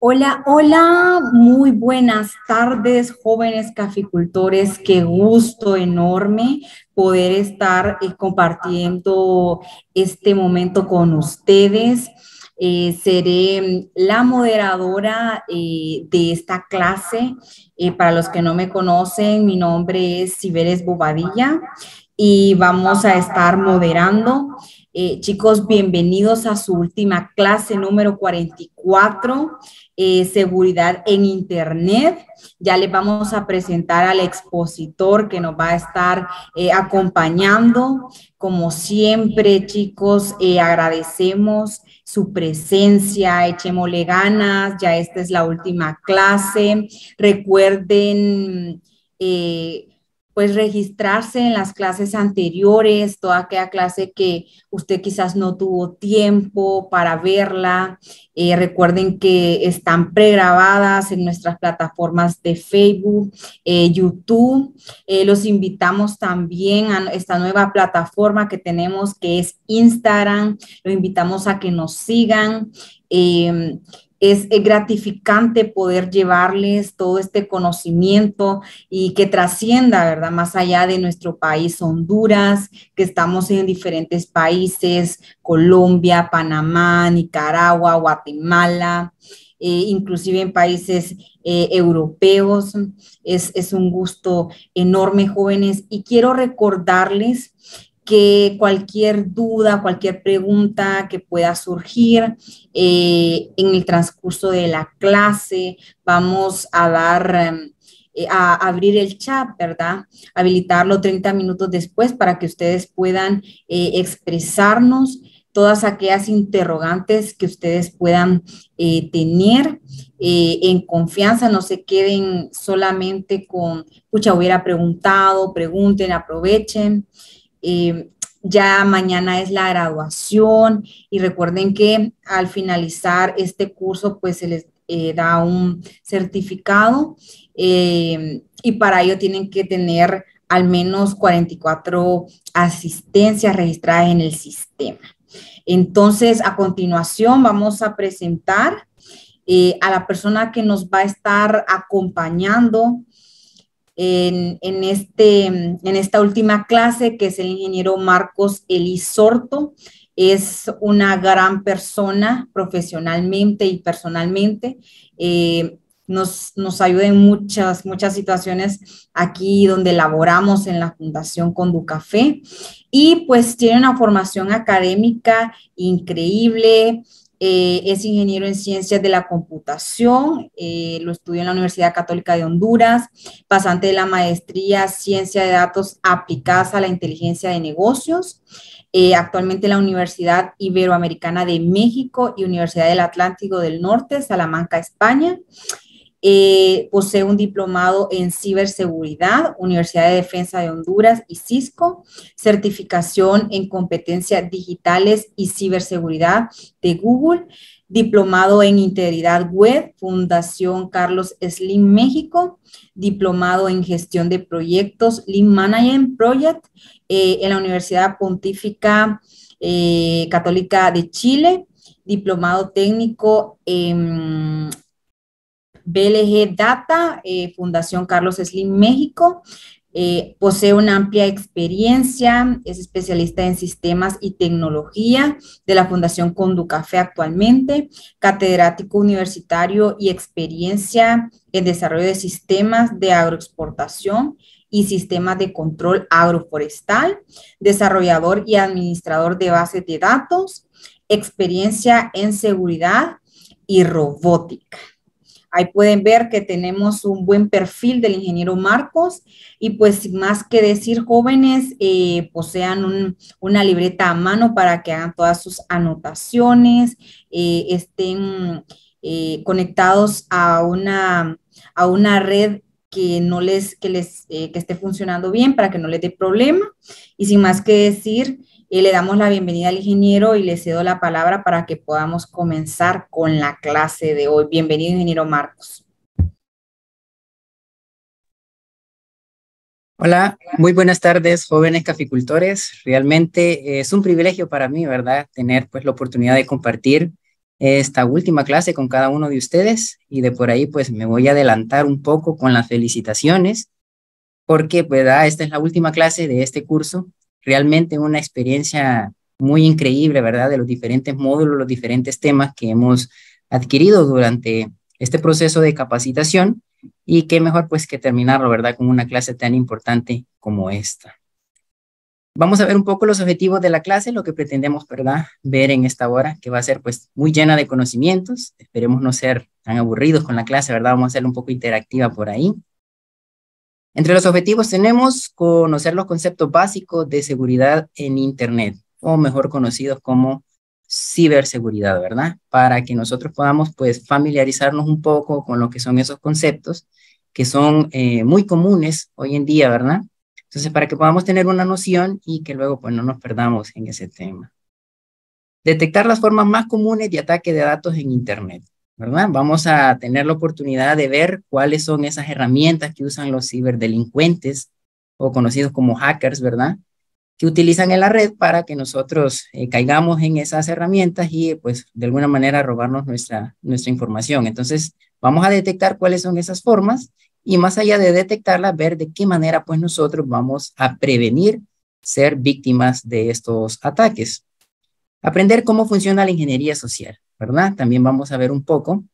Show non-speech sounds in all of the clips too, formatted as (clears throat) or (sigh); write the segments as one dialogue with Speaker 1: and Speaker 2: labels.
Speaker 1: Hola, hola, muy buenas tardes, jóvenes caficultores. Qué gusto enorme poder estar eh, compartiendo este momento con ustedes. Eh, seré la moderadora eh, de esta clase. para los que no me conocen, mi nombre es Ciberes Bobadilla y vamos a estar moderando. Eh, chicos, bienvenidos a su última clase número 44, eh, seguridad en Internet. Ya les vamos a presentar al expositor que nos va a estar eh, acompañando. Como siempre, chicos, agradecemos su presencia, echémosle ganas, ya esta es la última clase. Recuerden pues registrarse en las clases anteriores, toda aquella clase que usted quizás no tuvo tiempo para verla. Eh, recuerden que están pregrabadas en nuestras plataformas de Facebook, eh, YouTube. Eh, los invitamos también a esta nueva plataforma que tenemos que es Instagram. Lo invitamos a que nos sigan es eh, gratificante poder llevarles todo este conocimiento y que trascienda, ¿verdad? Más allá de nuestro país Honduras, que estamos en diferentes países, Colombia, Panamá, Nicaragua, Guatemala, eh, inclusive en países eh, europeos. Es, es un gusto enorme, jóvenes. Y quiero recordarles que cualquier duda, cualquier pregunta que pueda surgir eh, en el transcurso de la clase, vamos a dar, em, eh, a abrir el chat, ¿verdad? Habilitarlo 30 minutos después para que ustedes puedan eh, expresarnos todas aquellas interrogantes que ustedes puedan tener en confianza, no se queden solamente con, escucha, hubiera preguntado, pregunten, aprovechen. Eh, ya mañana es la graduación y recuerden que al finalizar este curso pues se les eh, da un certificado eh, y para ello tienen que tener al menos 44 asistencias registradas en el sistema. Entonces, a continuación vamos a presentar a la persona que nos va a estar acompañando este, en, esta última clase, que es el ingeniero Marcos Elisorto. Es una gran persona profesionalmente y personalmente. Eh, nos, ayuda en muchas, muchas situaciones aquí donde laboramos en la Fundación Conducafé. Y pues tiene una formación académica increíble, eh, es ingeniero en ciencias de la computación, eh, lo estudió en la Universidad Católica de Honduras, pasante de la maestría ciencia de datos aplicadas a la inteligencia de negocios, eh, actualmente en la Universidad Iberoamericana de México y Universidad del Atlántico del Norte, Salamanca, España. Eh, posee un diplomado en ciberseguridad, Universidad de Defensa de Honduras y Cisco, certificación en competencias digitales y ciberseguridad de Google, diplomado en integridad web, Fundación Carlos Slim México, diplomado en gestión de proyectos, Lean Management Project, eh, en la Universidad Pontífica eh, Católica de Chile, diplomado técnico en BLG Data, eh, Fundación Carlos Slim México. Eh, posee una amplia experiencia, es especialista en sistemas y tecnología de la Fundación Conducafé actualmente, catedrático universitario y experiencia en desarrollo de sistemas de agroexportación y sistemas de control agroforestal, desarrollador y administrador de bases de datos, experiencia en seguridad y robótica. Ahí pueden ver que tenemos un buen perfil del ingeniero Marcos y pues sin más que decir jóvenes, eh, posean una libreta a mano para que hagan todas sus anotaciones, eh, estén eh, conectados a una, a una red que no les, que les, que esté funcionando bien para que no les dé problema. Y sin más que decir, y le damos la bienvenida al ingeniero y le cedo la palabra para que podamos comenzar con la clase de hoy. Bienvenido, ingeniero
Speaker 2: Marcos. Hola, muy buenas tardes, jóvenes caficultores. Realmente eh, es un privilegio para mí, ¿verdad?, tener pues la oportunidad de compartir esta última clase con cada uno de ustedes y de por ahí pues me voy a adelantar un poco con las felicitaciones porque, ¿verdad?, esta es la última clase de este curso realmente una experiencia muy increíble, ¿verdad? De los diferentes módulos, los diferentes temas que hemos adquirido durante este proceso de capacitación y qué mejor pues que terminarlo, ¿verdad? Con una clase tan importante como esta. Vamos a ver un poco los objetivos de la clase, lo que pretendemos, ¿verdad? Ver en esta hora, que va a ser pues muy llena de conocimientos. Esperemos no ser tan aburridos con la clase, ¿verdad? Vamos a hacerlo un poco interactiva por ahí. Entre los objetivos tenemos conocer los conceptos básicos de seguridad en Internet, o mejor conocidos como ciberseguridad, ¿verdad? Para que nosotros podamos pues familiarizarnos un poco con lo que son esos conceptos que son eh, muy comunes hoy en día, ¿verdad? Entonces, para que podamos tener una noción y que luego pues no nos perdamos en ese tema. Detectar las formas más comunes de ataque de datos en Internet. ¿verdad? Vamos a tener la oportunidad de ver cuáles son esas herramientas que usan los ciberdelincuentes o conocidos como hackers, ¿verdad? Que utilizan en la red para que nosotros eh, caigamos en esas herramientas y pues de alguna manera robarnos nuestra, nuestra información. Entonces, vamos a detectar cuáles son esas formas y más allá de detectarlas, ver de qué manera pues nosotros vamos a prevenir ser víctimas de estos ataques. Aprender cómo funciona la ingeniería social. ¿verdad? También vamos a ver un poco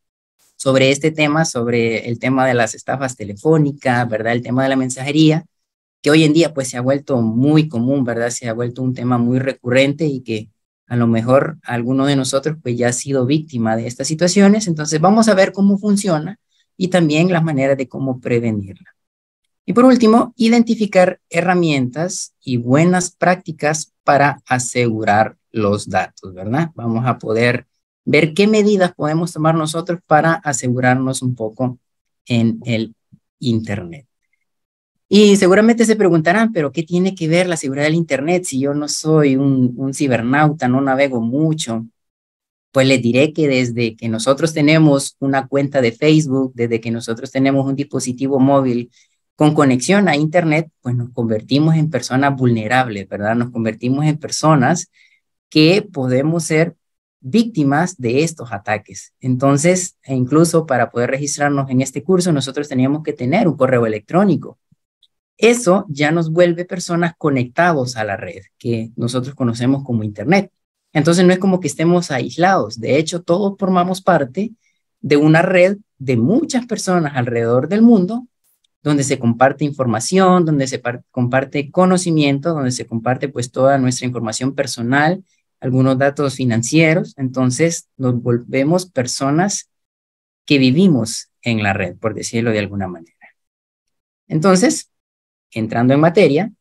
Speaker 2: sobre este tema, sobre el tema de las estafas telefónicas, ¿verdad? El tema de la mensajería, que hoy en día pues se ha vuelto muy común, ¿verdad? Se ha vuelto un tema muy recurrente y que a lo mejor alguno de nosotros pues ya ha sido víctima de estas situaciones, entonces vamos a ver cómo funciona y también las maneras de cómo prevenirla. Y por último, identificar herramientas y buenas prácticas para asegurar los datos, ¿verdad? Vamos a poder ver qué medidas podemos tomar nosotros para asegurarnos un poco en el Internet. Y seguramente se preguntarán, pero ¿qué tiene que ver la seguridad del Internet si yo no soy un, cibernauta, no navego mucho? Pues les diré que desde que nosotros tenemos una cuenta de Facebook, desde que nosotros tenemos un dispositivo móvil con conexión a Internet, pues nos convertimos en personas vulnerables, ¿verdad? Nos convertimos en personas que podemos ser víctimas de estos ataques. Entonces, e incluso para poder registrarnos en este curso, nosotros teníamos que tener un correo electrónico. Eso ya nos vuelve personas conectados a la red, que nosotros conocemos como Internet. Entonces, no es como que estemos aislados. De hecho, todos formamos parte de una red de muchas personas alrededor del mundo, donde se comparte información, donde se comparte conocimiento, donde se comparte pues toda nuestra información personal algunos datos financieros, entonces nos volvemos personas que vivimos en la red, por decirlo de alguna manera. Entonces, entrando en materia,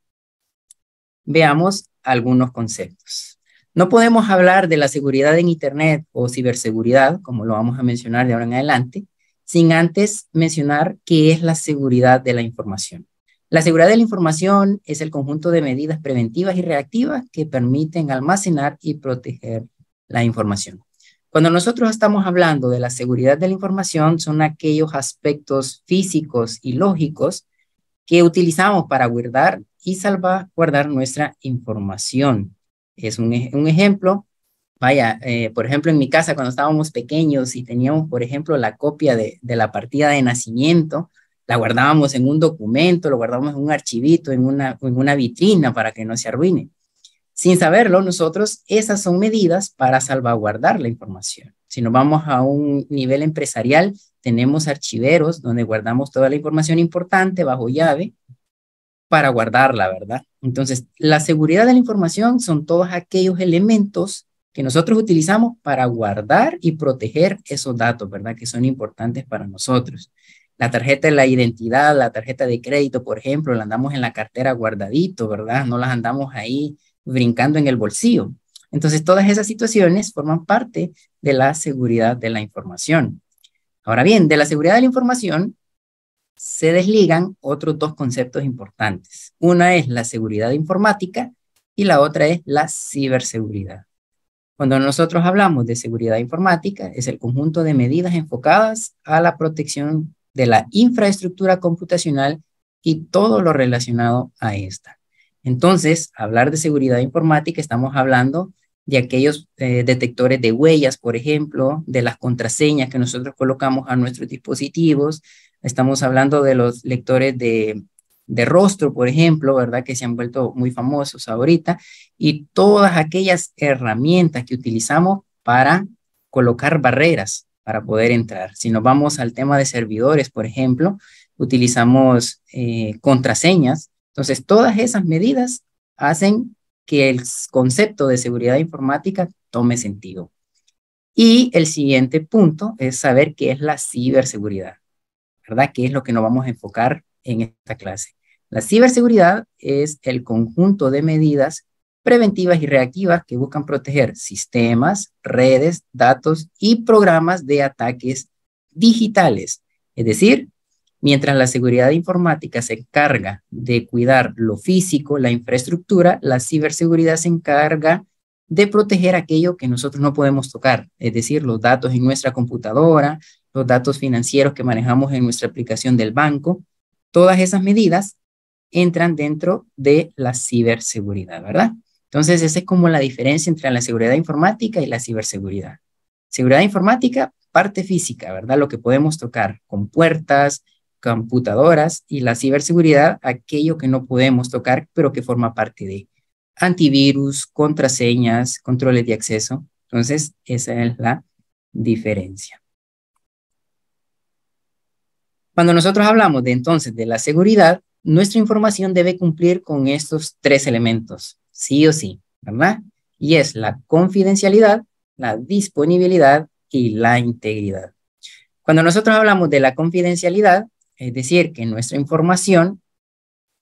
Speaker 2: veamos algunos conceptos. No podemos hablar de la seguridad en Internet o ciberseguridad, como lo vamos a mencionar de ahora en adelante, sin antes mencionar qué es la seguridad de la información. La seguridad de la información es el conjunto de medidas preventivas y reactivas que permiten almacenar y proteger la información. Cuando nosotros estamos hablando de la seguridad de la información, son aquellos aspectos físicos y lógicos que utilizamos para guardar y salvaguardar nuestra información. Es un, ejemplo, vaya, eh, por ejemplo, en mi casa cuando estábamos pequeños y teníamos, por ejemplo, la copia de la partida de nacimiento, la guardábamos en un documento, lo guardábamos en un archivito, en una, en una vitrina para que no se arruine. Sin saberlo, nosotros esas son medidas para salvaguardar la información. Si nos vamos a un nivel empresarial, tenemos archiveros donde guardamos toda la información importante bajo llave para guardarla, ¿verdad? Entonces, la seguridad de la información son todos aquellos elementos que nosotros utilizamos para guardar y proteger esos datos, ¿verdad? Que son importantes para nosotros la tarjeta de la identidad, la tarjeta de crédito, por ejemplo, la andamos en la cartera guardadito, ¿verdad? No las andamos ahí brincando en el bolsillo. Entonces, todas esas situaciones forman parte de la seguridad de la información. Ahora bien, de la seguridad de la información se desligan otros dos conceptos importantes. Una es la seguridad informática y la otra es la ciberseguridad. Cuando nosotros hablamos de seguridad informática, es el conjunto de medidas enfocadas a la protección de la infraestructura computacional y todo lo relacionado a esta. Entonces, hablar de seguridad informática, estamos hablando de aquellos eh, detectores de huellas, por ejemplo, de las contraseñas que nosotros colocamos a nuestros dispositivos. Estamos hablando de los lectores de, rostro, por ejemplo, ¿verdad? Que se han vuelto muy famosos ahorita. Y todas aquellas herramientas que utilizamos para colocar barreras para poder entrar. Si nos vamos al tema de servidores, por ejemplo, utilizamos eh, contraseñas. Entonces, todas esas medidas hacen que el concepto de seguridad informática tome sentido. Y el siguiente punto es saber qué es la ciberseguridad, ¿verdad? ¿Qué es lo que nos vamos a enfocar en esta clase? La ciberseguridad es el conjunto de medidas preventivas y reactivas que buscan proteger sistemas, redes, datos y programas de ataques digitales. Es decir, mientras la seguridad informática se encarga de cuidar lo físico, la infraestructura, la ciberseguridad se encarga de proteger aquello que nosotros no podemos tocar, es decir, los datos en nuestra computadora, los datos financieros que manejamos en nuestra aplicación del banco. Todas esas medidas entran dentro de la ciberseguridad, ¿verdad? Entonces, esa es como la diferencia entre la seguridad informática y la ciberseguridad. Seguridad informática, parte física, ¿verdad? Lo que podemos tocar con puertas, computadoras y la ciberseguridad, aquello que no podemos tocar, pero que forma parte de antivirus, contraseñas, controles de acceso. Entonces, esa es la diferencia. Cuando nosotros hablamos de entonces de la seguridad, nuestra información debe cumplir con estos tres elementos sí o sí, ¿verdad? Y es la confidencialidad, la disponibilidad y la integridad. Cuando nosotros hablamos de la confidencialidad, es decir, que nuestra información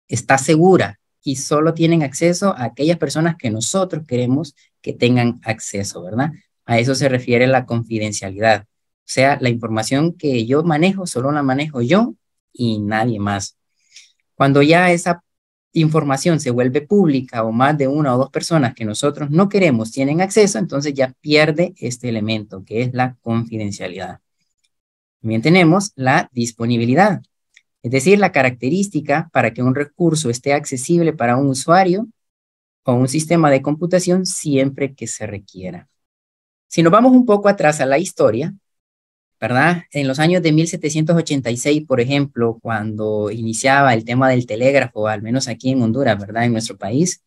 Speaker 2: está segura y solo tienen acceso a aquellas personas que nosotros queremos que tengan acceso, ¿verdad? A eso se refiere la confidencialidad. O sea, la información que yo manejo, solo la manejo yo y nadie más. Cuando ya esa información se vuelve pública o más de una o dos personas que nosotros no queremos tienen acceso, entonces ya pierde este elemento que es la confidencialidad. También tenemos la disponibilidad, es decir, la característica para que un recurso esté accesible para un usuario o un sistema de computación siempre que se requiera. Si nos vamos un poco atrás a la historia, ¿verdad? En los años de 1786, por ejemplo, cuando iniciaba el tema del telégrafo, al menos aquí en Honduras, ¿verdad? En nuestro país,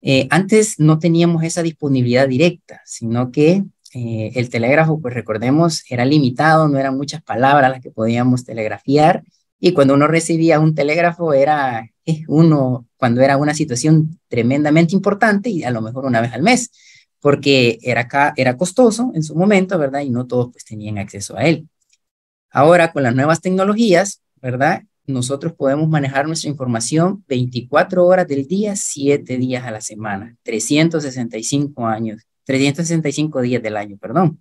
Speaker 2: eh, antes no teníamos esa disponibilidad directa, sino que eh, el telégrafo, pues recordemos, era limitado, no eran muchas palabras las que podíamos telegrafiar, y cuando uno recibía un telégrafo era eh, uno, cuando era una situación tremendamente importante y a lo mejor una vez al mes porque era, era costoso en su momento, ¿verdad? Y no todos pues, tenían acceso a él. Ahora, con las nuevas tecnologías, ¿verdad? Nosotros podemos manejar nuestra información 24 horas del día, 7 días a la semana, 365 años, 365 días del año, perdón.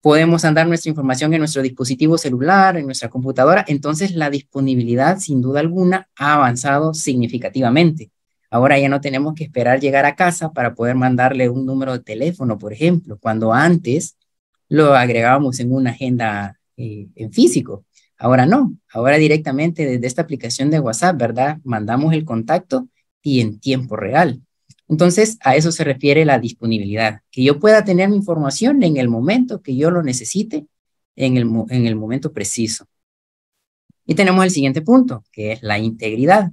Speaker 2: Podemos andar nuestra información en nuestro dispositivo celular, en nuestra computadora, entonces la disponibilidad sin duda alguna ha avanzado significativamente. Ahora ya no tenemos que esperar llegar a casa para poder mandarle un número de teléfono, por ejemplo, cuando antes lo agregábamos en una agenda eh, en físico. Ahora no, ahora directamente desde esta aplicación de WhatsApp, ¿verdad? Mandamos el contacto y en tiempo real. Entonces, a eso se refiere la disponibilidad, que yo pueda tener mi información en el momento que yo lo necesite, en el, en el momento preciso. Y tenemos el siguiente punto, que es la integridad.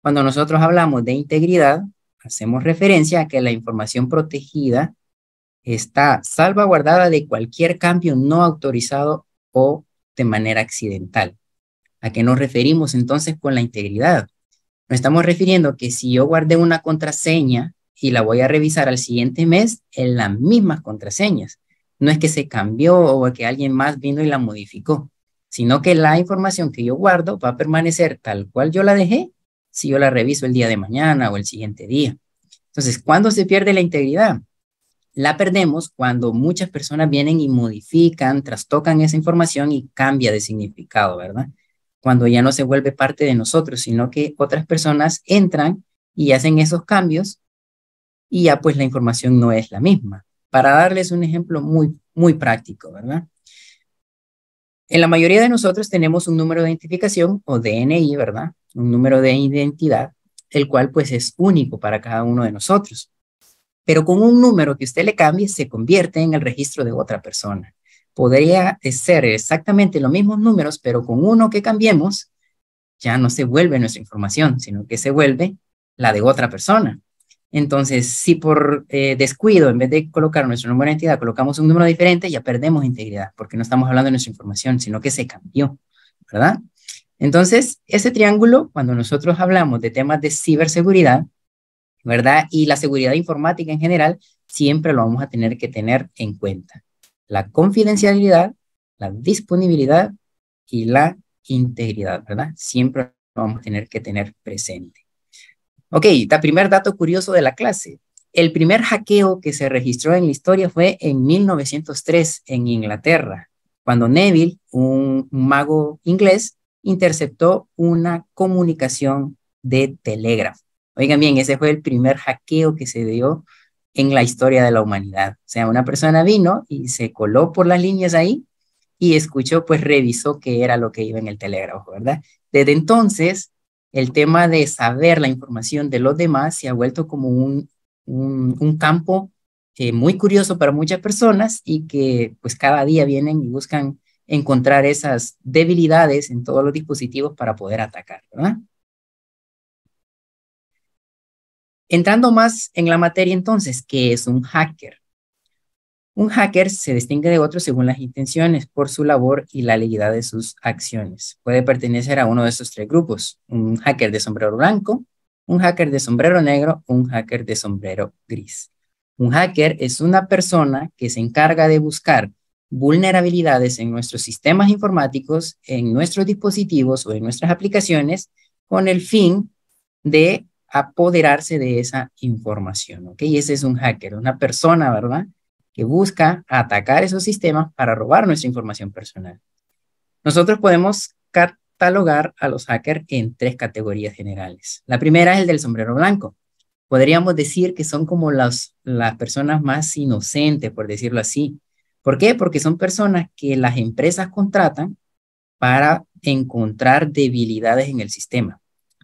Speaker 2: Cuando nosotros hablamos de integridad, hacemos referencia a que la información protegida está salvaguardada de cualquier cambio no autorizado o de manera accidental. ¿A qué nos referimos entonces con la integridad? Nos estamos refiriendo que si yo guardé una contraseña y la voy a revisar al siguiente mes en las mismas contraseñas. No es que se cambió o que alguien más vino y la modificó, sino que la información que yo guardo va a permanecer tal cual yo la dejé si yo la reviso el día de mañana o el siguiente día. Entonces, ¿cuándo se pierde la integridad? La perdemos cuando muchas personas vienen y modifican, trastocan esa información y cambia de significado, ¿verdad? Cuando ya no se vuelve parte de nosotros, sino que otras personas entran y hacen esos cambios y ya pues la información no es la misma. Para darles un ejemplo muy, muy práctico, ¿verdad? En la mayoría de nosotros tenemos un número de identificación o DNI, ¿verdad? Un número de identidad, el cual pues es único para cada uno de nosotros. Pero con un número que usted le cambie, se convierte en el registro de otra persona. Podría eh, ser exactamente los mismos números, pero con uno que cambiemos, ya no se vuelve nuestra información, sino que se vuelve la de otra persona. Entonces, si por eh, descuido, en vez de colocar nuestro número de entidad, colocamos un número diferente, ya perdemos integridad, porque no estamos hablando de nuestra información, sino que se cambió, ¿verdad? Entonces, ese triángulo, cuando nosotros hablamos de temas de ciberseguridad, ¿verdad? Y la seguridad informática en general, siempre lo vamos a tener que tener en cuenta. La confidencialidad, la disponibilidad y la integridad, ¿verdad? Siempre lo vamos a tener que tener presente. Ok, el primer dato curioso de la clase. El primer hackeo que se registró en la historia fue en 1903 en Inglaterra, cuando Neville, un mago inglés, interceptó una comunicación de telégrafo. Oigan bien, ese fue el primer hackeo que se dio en la historia de la humanidad. O sea, una persona vino y se coló por las líneas ahí y escuchó, pues revisó qué era lo que iba en el telégrafo, ¿verdad? Desde entonces, el tema de saber la información de los demás se ha vuelto como un, campo eh, muy curioso para muchas personas y que pues cada día vienen y buscan encontrar esas debilidades en todos los dispositivos para poder atacar, ¿verdad? Entrando más en la materia entonces, ¿qué es un hacker? Un hacker se distingue de otro según las intenciones, por su labor y la legalidad de sus acciones. Puede pertenecer a uno de estos tres grupos, un hacker de sombrero blanco, un hacker de sombrero negro, un hacker de sombrero gris. Un hacker es una persona que se encarga de buscar vulnerabilidades en nuestros sistemas informáticos, en nuestros dispositivos o en nuestras aplicaciones con el fin de apoderarse de esa información. Okay, Y ese es un hacker, una persona, ¿verdad? que busca atacar esos sistemas para robar nuestra información personal. Nosotros podemos catalogar a los hackers en tres categorías generales. La primera es el del sombrero blanco. Podríamos decir que son como las, las personas más inocentes, por decirlo así. ¿Por qué? Porque son personas que las empresas contratan para encontrar debilidades en el sistema.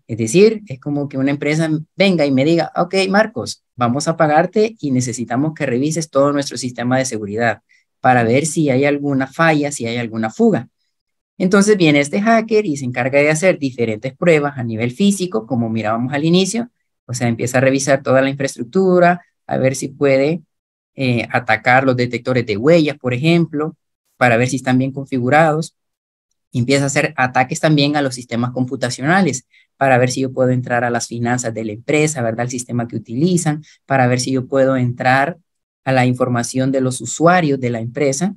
Speaker 2: Es decir, es como que una empresa venga y me diga, ok, Marcos, vamos a pagarte y necesitamos que revises todo nuestro sistema de seguridad para ver si hay alguna falla, si hay alguna fuga. Entonces viene este hacker y se encarga de hacer diferentes pruebas a nivel físico, como mirábamos al inicio, o sea, empieza a revisar toda la infraestructura, a ver si puede eh, atacar los detectores de huellas, por ejemplo, para ver si están bien configurados empieza a hacer ataques también a los sistemas computacionales para ver si yo puedo entrar a las finanzas de la empresa, ¿verdad? El sistema que utilizan, para ver si yo puedo entrar a la información de los usuarios de la empresa.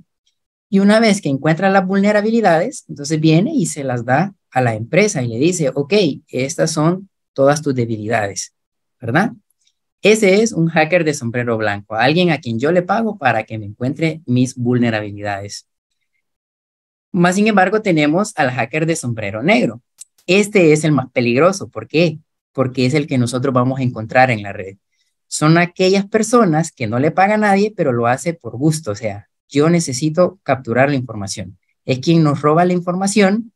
Speaker 2: Y una vez que encuentra las vulnerabilidades, entonces viene y se las da a la empresa y le dice, ok, estas son todas tus debilidades, ¿verdad? Ese es un hacker de sombrero blanco, alguien a quien yo le pago para que me encuentre mis vulnerabilidades. Más sin embargo, tenemos al hacker de sombrero negro. Este es el más peligroso. ¿Por qué? Porque es el que nosotros vamos a encontrar en la red. Son aquellas personas que no le paga a nadie, pero lo hace por gusto. O sea, yo necesito capturar la información. Es quien nos roba la información,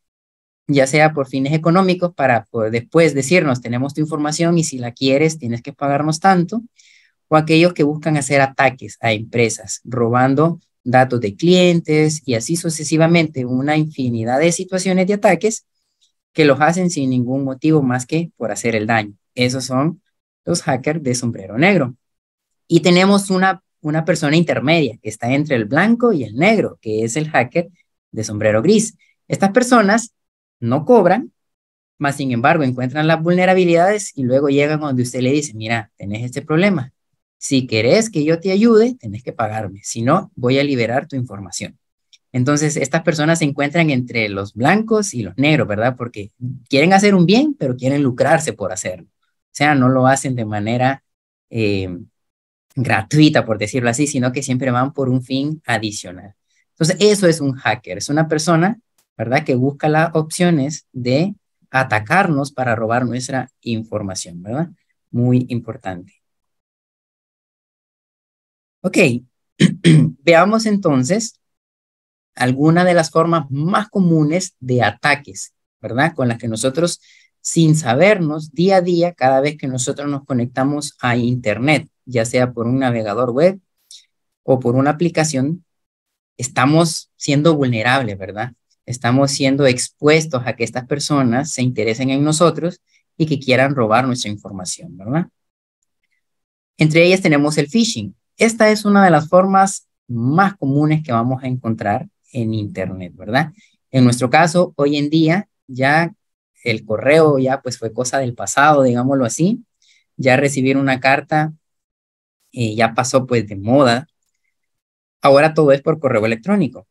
Speaker 2: ya sea por fines económicos, para después decirnos, tenemos tu información y si la quieres, tienes que pagarnos tanto. O aquellos que buscan hacer ataques a empresas, robando datos de clientes y así sucesivamente una infinidad de situaciones de ataques que los hacen sin ningún motivo más que por hacer el daño. Esos son los hackers de sombrero negro. Y tenemos una, una persona intermedia que está entre el blanco y el negro, que es el hacker de sombrero gris. Estas personas no cobran, mas sin embargo encuentran las vulnerabilidades y luego llegan donde usted le dice, mira, tenés este problema, si querés que yo te ayude, tenés que pagarme, si no, voy a liberar tu información. Entonces, estas personas se encuentran entre los blancos y los negros, ¿verdad? Porque quieren hacer un bien, pero quieren lucrarse por hacerlo. O sea, no lo hacen de manera eh, gratuita, por decirlo así, sino que siempre van por un fin adicional. Entonces, eso es un hacker, es una persona, ¿verdad? Que busca las opciones de atacarnos para robar nuestra información, ¿verdad? Muy importante. Ok, (clears throat) veamos entonces algunas de las formas más comunes de ataques, ¿verdad? Con las que nosotros, sin sabernos, día a día, cada vez que nosotros nos conectamos a Internet, ya sea por un navegador web o por una aplicación, estamos siendo vulnerables, ¿verdad? Estamos siendo expuestos a que estas personas se interesen en nosotros y que quieran robar nuestra información, ¿verdad? Entre ellas tenemos el phishing, esta es una de las formas más comunes que vamos a encontrar en Internet, ¿verdad? En nuestro caso, hoy en día ya el correo ya pues fue cosa del pasado, digámoslo así, ya recibir una carta eh, ya pasó pues de moda, ahora todo es por correo electrónico.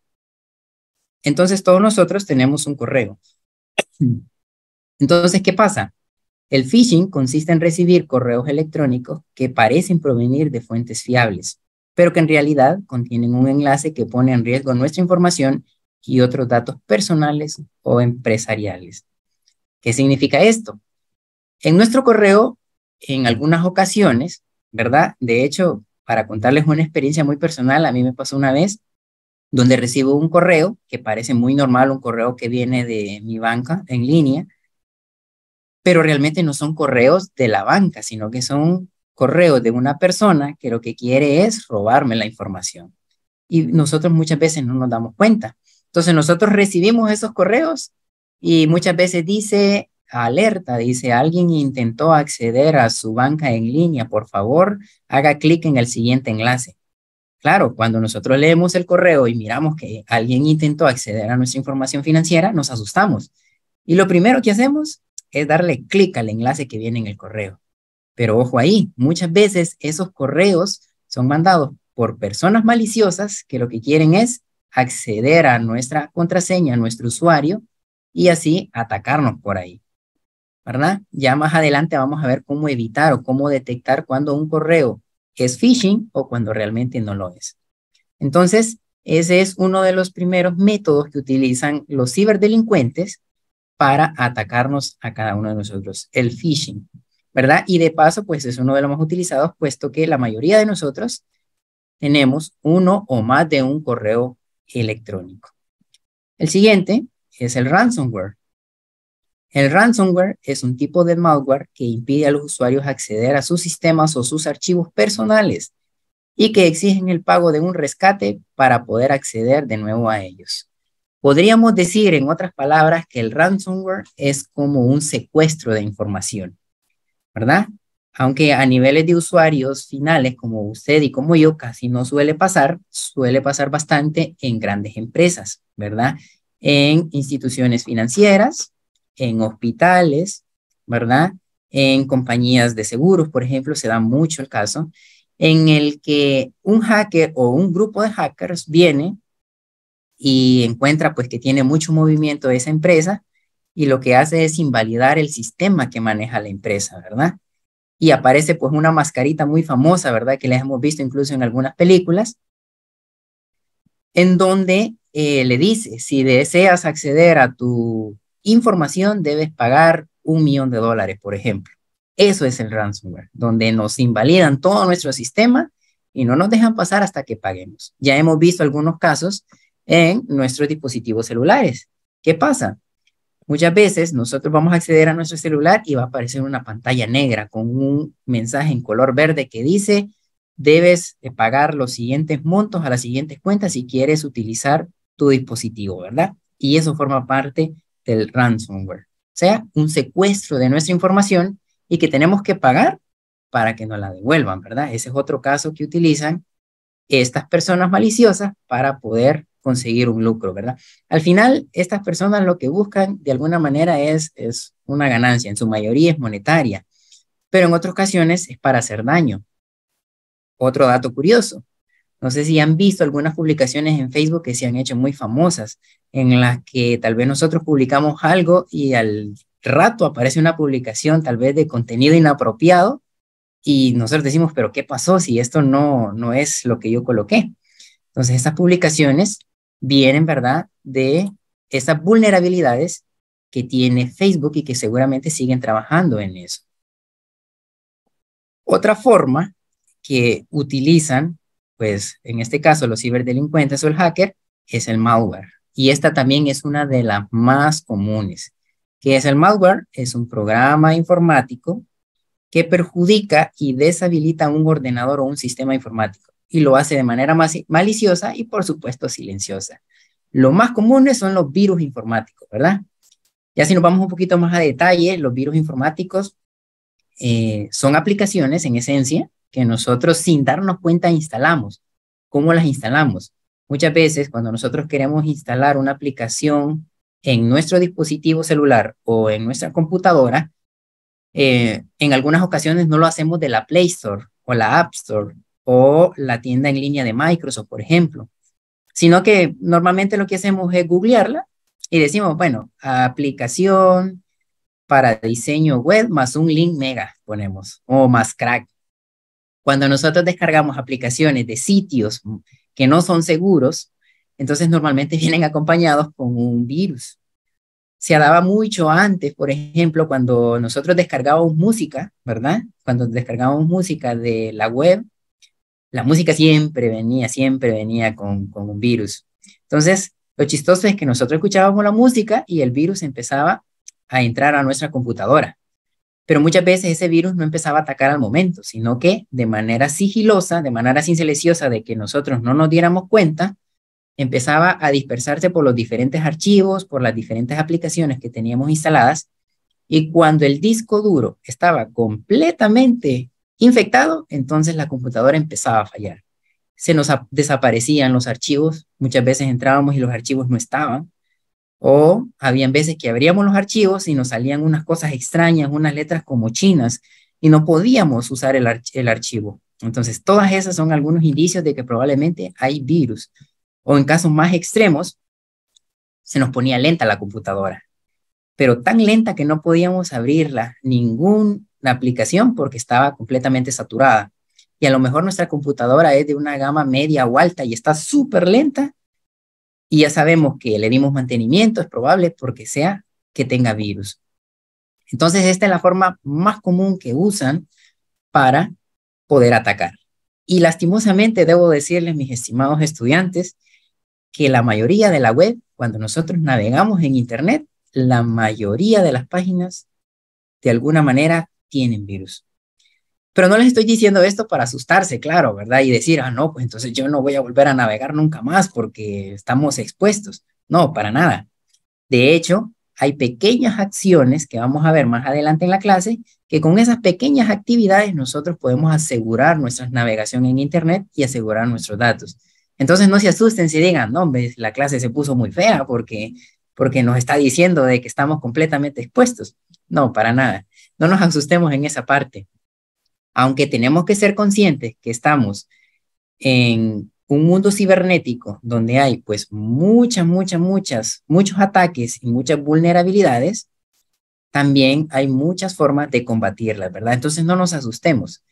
Speaker 2: Entonces todos nosotros tenemos un correo. (clears throat) Entonces, ¿qué pasa? El phishing consiste en recibir correos electrónicos que parecen provenir de fuentes fiables, pero que en realidad contienen un enlace que pone en riesgo nuestra información y otros datos personales o empresariales. ¿Qué significa esto? En nuestro correo, en algunas ocasiones, ¿verdad? De hecho, para contarles una experiencia muy personal, a mí me pasó una vez donde recibo un correo que parece muy normal, un correo que viene de mi banca en línea, pero realmente no son correos de la banca, sino que son correos de una persona que lo que quiere es robarme la información. Y nosotros muchas veces no nos damos cuenta. Entonces nosotros recibimos esos correos y muchas veces dice alerta, dice alguien intentó acceder a su banca en línea, por favor, haga clic en el siguiente enlace. Claro, cuando nosotros leemos el correo y miramos que alguien intentó acceder a nuestra información financiera, nos asustamos. Y lo primero que hacemos es darle clic al enlace que viene en el correo. Pero ojo ahí, muchas veces esos correos son mandados por personas maliciosas que lo que quieren es acceder a nuestra contraseña, a nuestro usuario, y así atacarnos por ahí. ¿Verdad? Ya más adelante vamos a ver cómo evitar o cómo detectar cuando un correo es phishing o cuando realmente no lo es. Entonces, ese es uno de los primeros métodos que utilizan los ciberdelincuentes para atacarnos a cada uno de nosotros, el phishing, ¿verdad? Y de paso, pues es uno de los más utilizados, puesto que la mayoría de nosotros tenemos uno o más de un correo electrónico. El siguiente es el ransomware. El ransomware es un tipo de malware que impide a los usuarios acceder a sus sistemas o sus archivos personales y que exigen el pago de un rescate para poder acceder de nuevo a ellos. Podríamos decir, en otras palabras, que el ransomware es como un secuestro de información, ¿verdad? Aunque a niveles de usuarios finales como usted y como yo casi no suele pasar, suele pasar bastante en grandes empresas, ¿verdad? En instituciones financieras, en hospitales, ¿verdad? En compañías de seguros, por ejemplo, se da mucho el caso en el que un hacker o un grupo de hackers viene y encuentra pues que tiene mucho movimiento esa empresa y lo que hace es invalidar el sistema que maneja la empresa, ¿verdad? Y aparece pues una mascarita muy famosa, ¿verdad? Que les hemos visto incluso en algunas películas, en donde eh, le dice, si deseas acceder a tu información, debes pagar un millón de dólares, por ejemplo. Eso es el ransomware, donde nos invalidan todo nuestro sistema y no nos dejan pasar hasta que paguemos. Ya hemos visto algunos casos en nuestros dispositivos celulares. ¿Qué pasa? Muchas veces nosotros vamos a acceder a nuestro celular y va a aparecer una pantalla negra con un mensaje en color verde que dice, debes pagar los siguientes montos a las siguientes cuentas si quieres utilizar tu dispositivo, ¿verdad? Y eso forma parte del ransomware, o sea, un secuestro de nuestra información y que tenemos que pagar para que nos la devuelvan, ¿verdad? Ese es otro caso que utilizan estas personas maliciosas para poder conseguir un lucro, ¿verdad? Al final, estas personas lo que buscan de alguna manera es, es una ganancia, en su mayoría es monetaria, pero en otras ocasiones es para hacer daño. Otro dato curioso, no sé si han visto algunas publicaciones en Facebook que se han hecho muy famosas, en las que tal vez nosotros publicamos algo y al rato aparece una publicación tal vez de contenido inapropiado y nosotros decimos, pero ¿qué pasó si esto no, no es lo que yo coloqué? Entonces, estas publicaciones vienen, ¿verdad?, de esas vulnerabilidades que tiene Facebook y que seguramente siguen trabajando en eso. Otra forma que utilizan, pues en este caso los ciberdelincuentes o el hacker, es el malware. Y esta también es una de las más comunes. ¿Qué es el malware? Es un programa informático que perjudica y deshabilita un ordenador o un sistema informático y lo hace de manera más maliciosa y por supuesto silenciosa. Lo más comunes son los virus informáticos, ¿verdad? Ya si nos vamos un poquito más a detalle, los virus informáticos eh, son aplicaciones en esencia que nosotros sin darnos cuenta instalamos. ¿Cómo las instalamos? Muchas veces cuando nosotros queremos instalar una aplicación en nuestro dispositivo celular o en nuestra computadora, eh, en algunas ocasiones no lo hacemos de la Play Store o la App Store o la tienda en línea de Microsoft, por ejemplo, sino que normalmente lo que hacemos es googlearla y decimos, bueno, aplicación para diseño web más un link mega, ponemos, o más crack. Cuando nosotros descargamos aplicaciones de sitios que no son seguros, entonces normalmente (laughs) vienen acompañados con un virus. Se daba mucho antes, por ejemplo, cuando nosotros descargábamos música, ¿verdad? Cuando descargábamos música de la web, la música siempre venía, siempre venía con, con un virus. Entonces, lo chistoso es que nosotros escuchábamos la música y el virus empezaba a entrar a nuestra computadora. Pero muchas veces ese virus no empezaba a atacar al momento, sino que de manera sigilosa, de manera silenciosa de que nosotros no nos diéramos cuenta, empezaba a dispersarse por los diferentes archivos, por las diferentes aplicaciones que teníamos instaladas. Y cuando el disco duro estaba completamente infectado, entonces la computadora empezaba a fallar. Se nos desaparecían los archivos, muchas veces entrábamos y los archivos no estaban, o habían veces que abríamos los archivos y nos salían unas cosas extrañas, unas letras como chinas, y no podíamos usar el, el archivo. Entonces, todas esas son algunos indicios de que probablemente hay virus. O en casos más extremos, se nos ponía lenta la computadora, pero tan lenta que no podíamos abrirla. Ningún la aplicación porque estaba completamente saturada. Y a lo mejor nuestra computadora es de una gama media o alta y está súper lenta. Y ya sabemos que le dimos mantenimiento, es probable porque sea que tenga virus. Entonces, esta es la forma más común que usan para poder atacar. Y lastimosamente debo decirles, mis estimados estudiantes, que la mayoría de la web, cuando nosotros navegamos en Internet, la mayoría de las páginas de alguna manera tienen virus. Pero no les estoy diciendo esto para asustarse, claro, ¿verdad? Y decir, ah, no, pues entonces yo no voy a volver a navegar nunca más porque estamos expuestos. No, para nada. De hecho, hay pequeñas acciones que vamos a ver más adelante en la clase, que con esas pequeñas actividades nosotros podemos asegurar nuestra navegación en Internet y asegurar nuestros datos. Entonces no se asusten si digan, no, la clase se puso muy fea porque, porque nos está diciendo de que estamos completamente expuestos. No, para nada. No nos asustemos en esa parte. Aunque tenemos que ser conscientes que estamos en un mundo cibernético donde hay pues muchas, muchas, muchas, muchos ataques y muchas vulnerabilidades, también hay muchas formas de combatirlas, ¿verdad? Entonces no nos asustemos.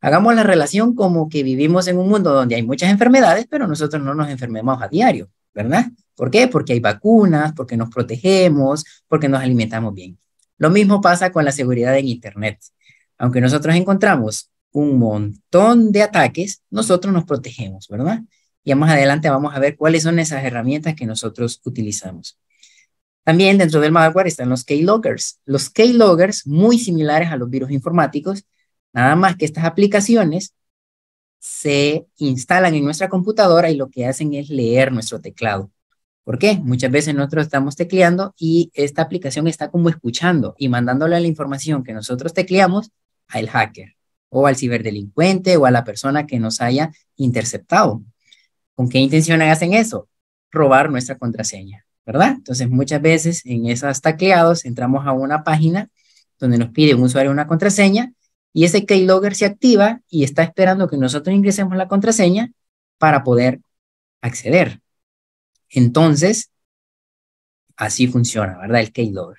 Speaker 2: Hagamos la relación como que vivimos en un mundo donde hay muchas enfermedades, pero nosotros no nos enfermamos a diario, ¿verdad? ¿Por qué? Porque hay vacunas, porque nos protegemos, porque nos alimentamos bien. Lo mismo pasa con la seguridad en Internet. Aunque nosotros encontramos un montón de ataques, nosotros nos protegemos, ¿verdad? Y más adelante vamos a ver cuáles son esas herramientas que nosotros utilizamos. También dentro del malware están los keyloggers. Los keyloggers, muy similares a los virus informáticos, nada más que estas aplicaciones se instalan en nuestra computadora y lo que hacen es leer nuestro teclado. ¿Por qué? Muchas veces nosotros estamos tecleando y esta aplicación está como escuchando y mandándole la información que nosotros tecleamos al hacker o al ciberdelincuente o a la persona que nos haya interceptado. ¿Con qué intención hacen eso? Robar nuestra contraseña, ¿verdad? Entonces muchas veces en esas tecleados entramos a una página donde nos pide un usuario una contraseña y ese keylogger se activa y está esperando que nosotros ingresemos la contraseña para poder acceder. Entonces, así funciona, ¿verdad? El Keylogger.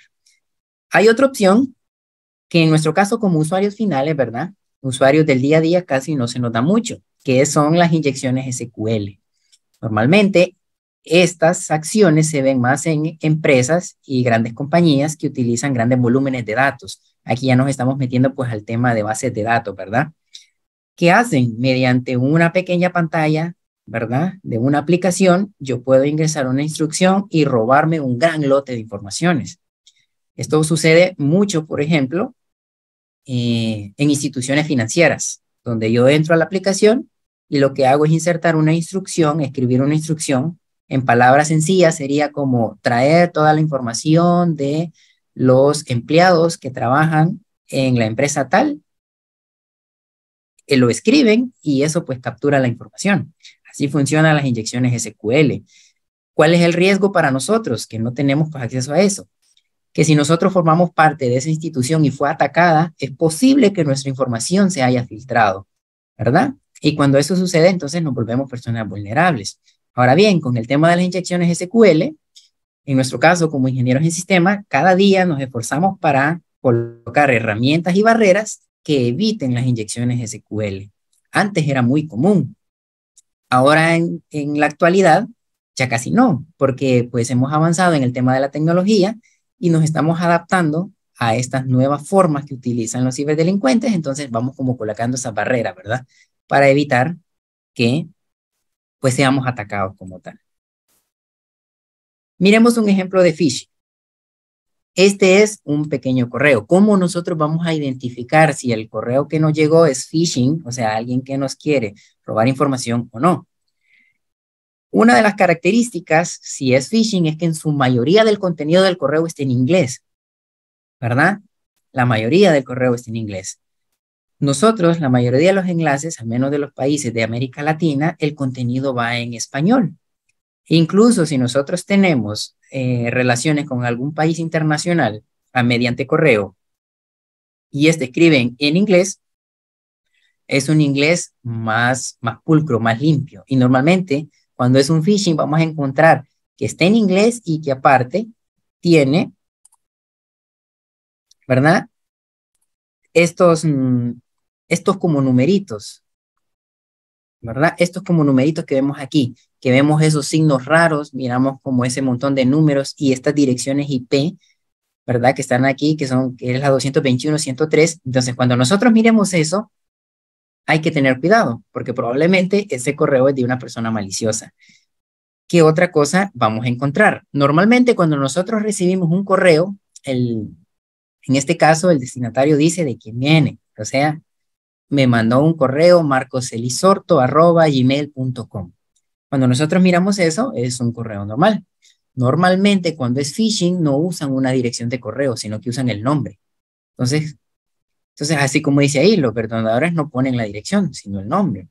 Speaker 2: Hay otra opción que en nuestro caso como usuarios finales, ¿verdad? Usuarios del día a día casi no se nos da mucho, que son las inyecciones SQL. Normalmente, estas acciones se ven más en empresas y grandes compañías que utilizan grandes volúmenes de datos. Aquí ya nos estamos metiendo pues al tema de bases de datos, ¿verdad? ¿Qué hacen? Mediante una pequeña pantalla ¿verdad? De una aplicación, yo puedo ingresar una instrucción y robarme un gran lote de informaciones. Esto sucede mucho, por ejemplo, eh, en instituciones financieras, donde yo entro a la aplicación y lo que hago es insertar una instrucción, escribir una instrucción. En palabras sencillas sería como traer toda la información de los empleados que trabajan en la empresa tal, eh, lo escriben y eso pues captura la información. Así funcionan las inyecciones SQL. ¿Cuál es el riesgo para nosotros? Que no tenemos pues, acceso a eso. Que si nosotros formamos parte de esa institución y fue atacada, es posible que nuestra información se haya filtrado, ¿verdad? Y cuando eso sucede, entonces nos volvemos personas vulnerables. Ahora bien, con el tema de las inyecciones SQL, en nuestro caso como ingenieros en sistema, cada día nos esforzamos para colocar herramientas y barreras que eviten las inyecciones SQL. Antes era muy común, Ahora en, la actualidad ya casi no, porque pues hemos avanzado en el tema de la tecnología y nos estamos adaptando a estas nuevas formas que utilizan los ciberdelincuentes, entonces vamos como colocando esa barrera, ¿verdad? Para evitar que pues seamos atacados como tal. Miremos un ejemplo de phishing. Este es un pequeño correo. ¿Cómo nosotros vamos a identificar si el correo que nos llegó es phishing, o sea, alguien que nos quiere robar información o no? Una de las características, si es phishing, es que en su mayoría del contenido del correo está en inglés, ¿verdad? La mayoría del correo está en inglés. Nosotros, la mayoría de los enlaces, al menos de los países de América Latina, el contenido va en español. Incluso si nosotros tenemos eh, relaciones con algún país internacional a, mediante correo y este escriben en inglés, es un inglés más, más pulcro, más limpio. Y normalmente cuando es un phishing vamos a encontrar que está en inglés y que aparte tiene, ¿verdad? Estos, mm, estos como numeritos, ¿verdad? Estos como numeritos que vemos aquí, que vemos esos signos raros, miramos como ese montón de números y estas direcciones IP, ¿verdad? Que están aquí, que son que es la 221, 103. Entonces, cuando nosotros miremos eso, hay que tener cuidado, porque probablemente ese correo es de una persona maliciosa. ¿Qué otra cosa vamos a encontrar? Normalmente cuando nosotros recibimos un correo, el, en este caso el destinatario dice de quién viene, o sea, me mandó un correo marcoselisorto.com. Cuando nosotros miramos eso, es un correo normal. Normalmente cuando es phishing no usan una dirección de correo, sino que usan el nombre. Entonces, entonces así como dice ahí, los perdonadores no ponen la dirección, sino el nombre.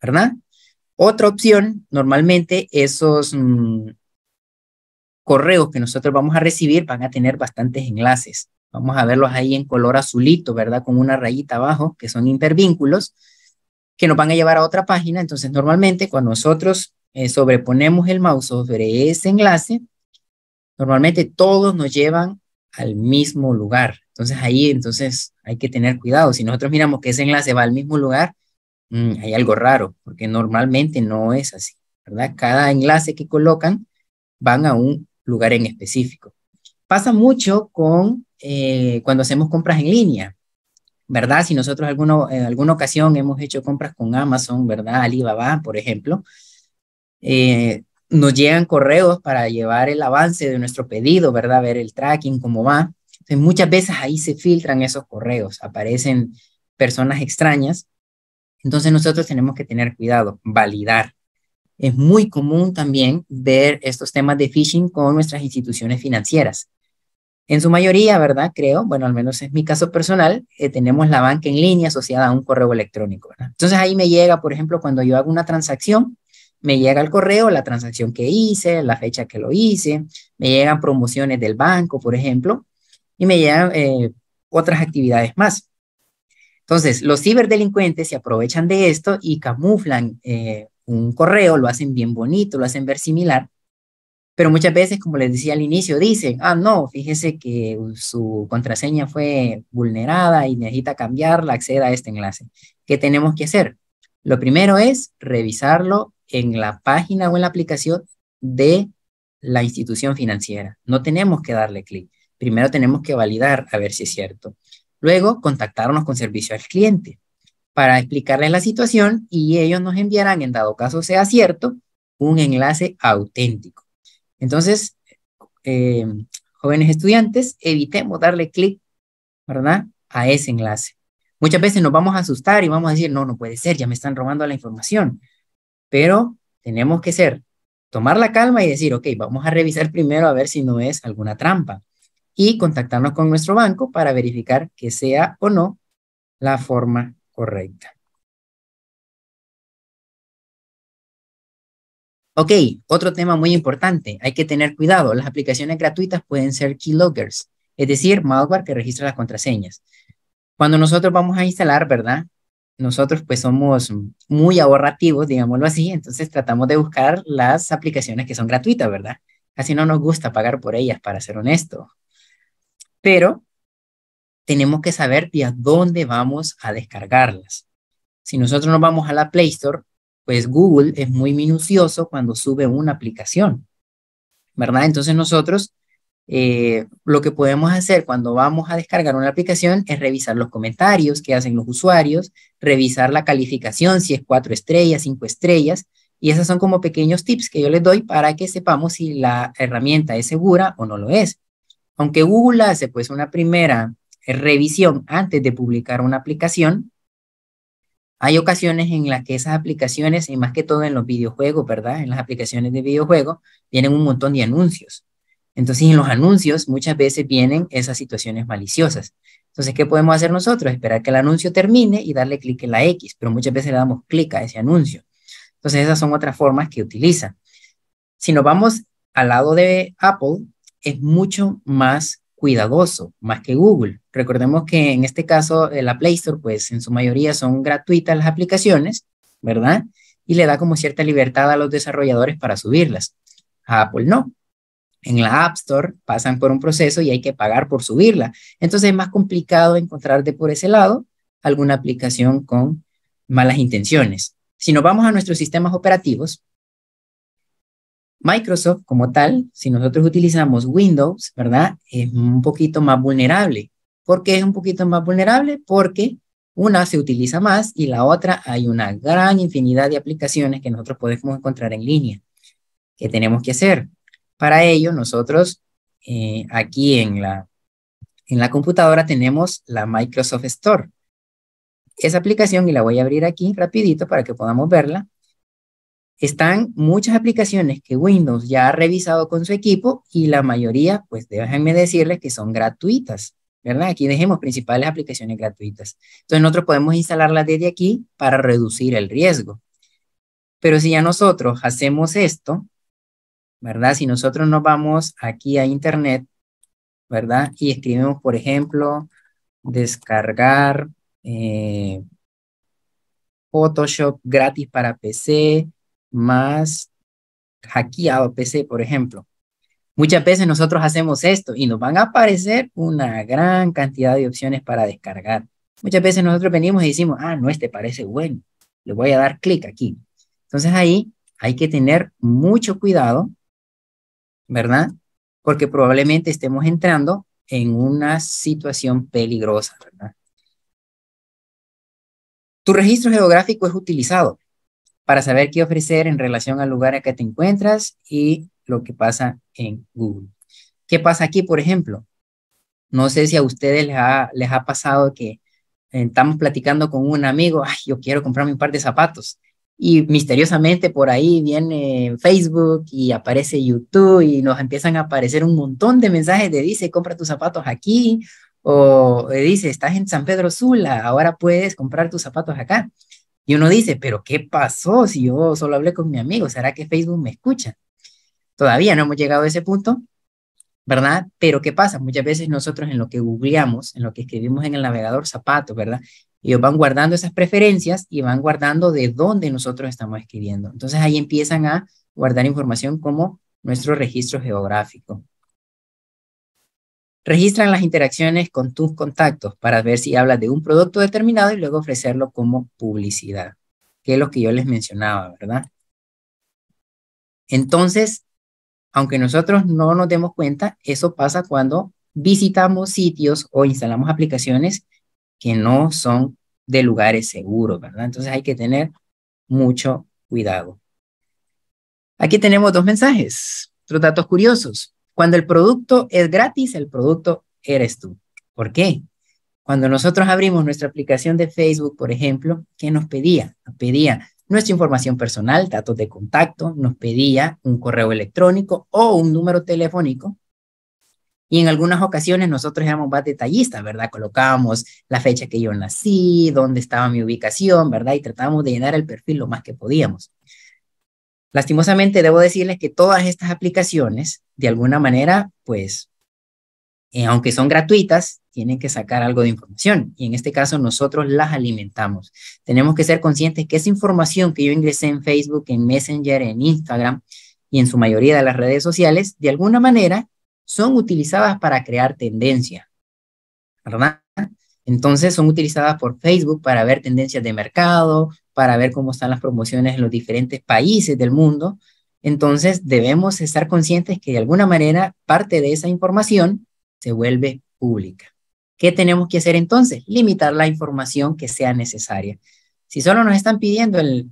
Speaker 2: ¿Verdad? Otra opción, normalmente esos mm, correos que nosotros vamos a recibir van a tener bastantes enlaces. Vamos a verlos ahí en color azulito, ¿verdad? Con una rayita abajo, que son intervínculos que nos van a llevar a otra página. Entonces, normalmente cuando nosotros eh, sobreponemos el mouse sobre ese enlace, normalmente todos nos llevan al mismo lugar. Entonces ahí entonces hay que tener cuidado. Si nosotros miramos que ese enlace va al mismo lugar, mm, hay algo raro, porque normalmente no es así, ¿verdad? Cada enlace que colocan van a un lugar en específico. Pasa mucho con eh, cuando hacemos compras en línea. ¿verdad? Si nosotros alguno, en alguna ocasión hemos hecho compras con Amazon, ¿verdad? Alibaba, por ejemplo, eh, nos llegan correos para llevar el avance de nuestro pedido, ¿verdad? Ver el tracking, cómo va. Entonces, muchas veces ahí se filtran esos correos, aparecen personas extrañas. Entonces, nosotros tenemos que tener cuidado, validar. Es muy común también ver estos temas de phishing con nuestras instituciones financieras. En su mayoría, ¿verdad? Creo, bueno, al menos es mi caso personal, eh, tenemos la banca en línea asociada a un correo electrónico, ¿verdad? Entonces ahí me llega, por ejemplo, cuando yo hago una transacción, me llega el correo la transacción que hice, la fecha que lo hice, me llegan promociones del banco, por ejemplo, y me llegan eh, otras actividades más. Entonces, los ciberdelincuentes se aprovechan de esto y camuflan eh, un correo, lo hacen bien bonito, lo hacen ver similar, pero muchas veces, como les decía al inicio, dicen, ah, no, fíjese que su contraseña fue vulnerada y necesita cambiarla, acceda a este enlace. ¿Qué tenemos que hacer? Lo primero es revisarlo en la página o en la aplicación de la institución financiera. No tenemos que darle clic. Primero tenemos que validar a ver si es cierto. Luego, contactarnos con servicio al cliente para explicarles la situación y ellos nos enviarán, en dado caso sea cierto, un enlace auténtico. Entonces, eh, jóvenes estudiantes, evitemos darle clic, ¿verdad? A ese enlace. Muchas veces nos vamos a asustar y vamos a decir, no, no puede ser, ya me están robando la información. Pero tenemos que ser, tomar la calma y decir, ok, vamos a revisar primero a ver si no es alguna trampa y contactarnos con nuestro banco para verificar que sea o no la forma correcta. Ok, otro tema muy importante, hay que tener cuidado, las aplicaciones gratuitas pueden ser keyloggers, es decir, malware que registra las contraseñas. Cuando nosotros vamos a instalar, ¿verdad? Nosotros pues somos muy ahorrativos, digámoslo así, entonces tratamos de buscar las aplicaciones que son gratuitas, ¿verdad? Casi no nos gusta pagar por ellas, para ser honesto, Pero tenemos que saber de dónde vamos a descargarlas. Si nosotros nos vamos a la Play Store, pues Google es muy minucioso cuando sube una aplicación, ¿verdad? Entonces nosotros eh, lo que podemos hacer cuando vamos a descargar una aplicación es revisar los comentarios que hacen los usuarios, revisar la calificación, si es cuatro estrellas, cinco estrellas, y esas son como pequeños tips que yo les doy para que sepamos si la herramienta es segura o no lo es. Aunque Google hace pues una primera revisión antes de publicar una aplicación, hay ocasiones en las que esas aplicaciones, y más que todo en los videojuegos, ¿verdad? En las aplicaciones de videojuegos, tienen un montón de anuncios. Entonces, en los anuncios muchas veces vienen esas situaciones maliciosas. Entonces, ¿qué podemos hacer nosotros? Esperar que el anuncio termine y darle clic en la X, pero muchas veces le damos clic a ese anuncio. Entonces, esas son otras formas que utilizan. Si nos vamos al lado de Apple, es mucho más cuidadoso, más que Google. Recordemos que en este caso eh, la Play Store, pues en su mayoría son gratuitas las aplicaciones, ¿verdad? Y le da como cierta libertad a los desarrolladores para subirlas. Apple no. En la App Store pasan por un proceso y hay que pagar por subirla. Entonces es más complicado encontrar de por ese lado alguna aplicación con malas intenciones. Si nos vamos a nuestros sistemas operativos, Microsoft como tal, si nosotros utilizamos Windows, ¿verdad? Es un poquito más vulnerable. ¿Por qué es un poquito más vulnerable? Porque una se utiliza más y la otra hay una gran infinidad de aplicaciones que nosotros podemos encontrar en línea. ¿Qué tenemos que hacer? Para ello, nosotros eh, aquí en la, en la computadora tenemos la Microsoft Store. Esa aplicación, y la voy a abrir aquí rapidito para que podamos verla, están muchas aplicaciones que Windows ya ha revisado con su equipo y la mayoría, pues déjenme decirles que son gratuitas, ¿verdad? Aquí dejemos principales aplicaciones gratuitas. Entonces nosotros podemos instalarlas desde aquí para reducir el riesgo. Pero si ya nosotros hacemos esto, ¿verdad? Si nosotros nos vamos aquí a Internet, ¿verdad? Y escribimos, por ejemplo, descargar eh, Photoshop gratis para PC, más hackeado PC, por ejemplo. Muchas veces nosotros hacemos esto y nos van a aparecer una gran cantidad de opciones para descargar. Muchas veces nosotros venimos y decimos, ah, no, este parece bueno, le voy a dar clic aquí. Entonces ahí hay que tener mucho cuidado, ¿verdad? Porque probablemente estemos entrando en una situación peligrosa, ¿verdad? Tu registro geográfico es utilizado para saber qué ofrecer en relación al lugar en que te encuentras y lo que pasa en Google. ¿Qué pasa aquí, por ejemplo? No sé si a ustedes les ha, pasado que eh, estamos platicando con un amigo, yo quiero comprarme un par de zapatos. Y misteriosamente por ahí viene Facebook y aparece YouTube y nos empiezan a aparecer un montón de mensajes de dice, compra tus zapatos aquí o eh, dice, estás en San Pedro Sula, ahora puedes comprar tus zapatos acá. Y uno dice, pero ¿qué pasó si yo solo hablé con mi amigo? ¿Será que Facebook me escucha? Todavía no hemos llegado a ese punto, ¿verdad? Pero ¿qué pasa? Muchas veces nosotros en lo que googleamos, en lo que escribimos en el navegador Zapato, ¿verdad? Ellos van guardando esas preferencias y van guardando de dónde nosotros estamos escribiendo. Entonces ahí empiezan a guardar información como nuestro registro geográfico. Registran las interacciones con tus contactos para ver si hablas de un producto determinado y luego ofrecerlo como publicidad, que es lo que yo les mencionaba, ¿verdad? Entonces, aunque nosotros no nos demos cuenta, eso pasa cuando visitamos sitios o instalamos aplicaciones que no son de lugares seguros, ¿verdad? Entonces hay que tener mucho cuidado. Aquí tenemos dos mensajes, otros datos curiosos. Cuando el producto es gratis, el producto eres tú. ¿Por qué? Cuando nosotros abrimos nuestra aplicación de Facebook, por ejemplo, ¿qué nos pedía? pedía nuestra información personal, datos de contacto, nos pedía un correo electrónico o un número telefónico. Y en algunas ocasiones nosotros éramos más detallistas, ¿verdad? Colocábamos la fecha que yo nací, dónde estaba mi ubicación, ¿verdad? Y tratábamos de llenar el perfil lo más que podíamos. Lastimosamente, debo decirles que todas estas aplicaciones, de alguna manera, pues, eh, aunque son gratuitas, tienen que sacar algo de información. Y en este caso, nosotros las alimentamos. Tenemos que ser conscientes que esa información que yo ingresé en Facebook, en Messenger, en Instagram y en su mayoría de las redes sociales, de alguna manera, son utilizadas para crear tendencia. ¿Verdad? Entonces son utilizadas por Facebook para ver tendencias de mercado, para ver cómo están las promociones en los diferentes países del mundo. Entonces debemos estar conscientes que de alguna manera parte de esa información se vuelve pública. ¿Qué tenemos que hacer entonces? Limitar la información que sea necesaria. Si solo nos están pidiendo el,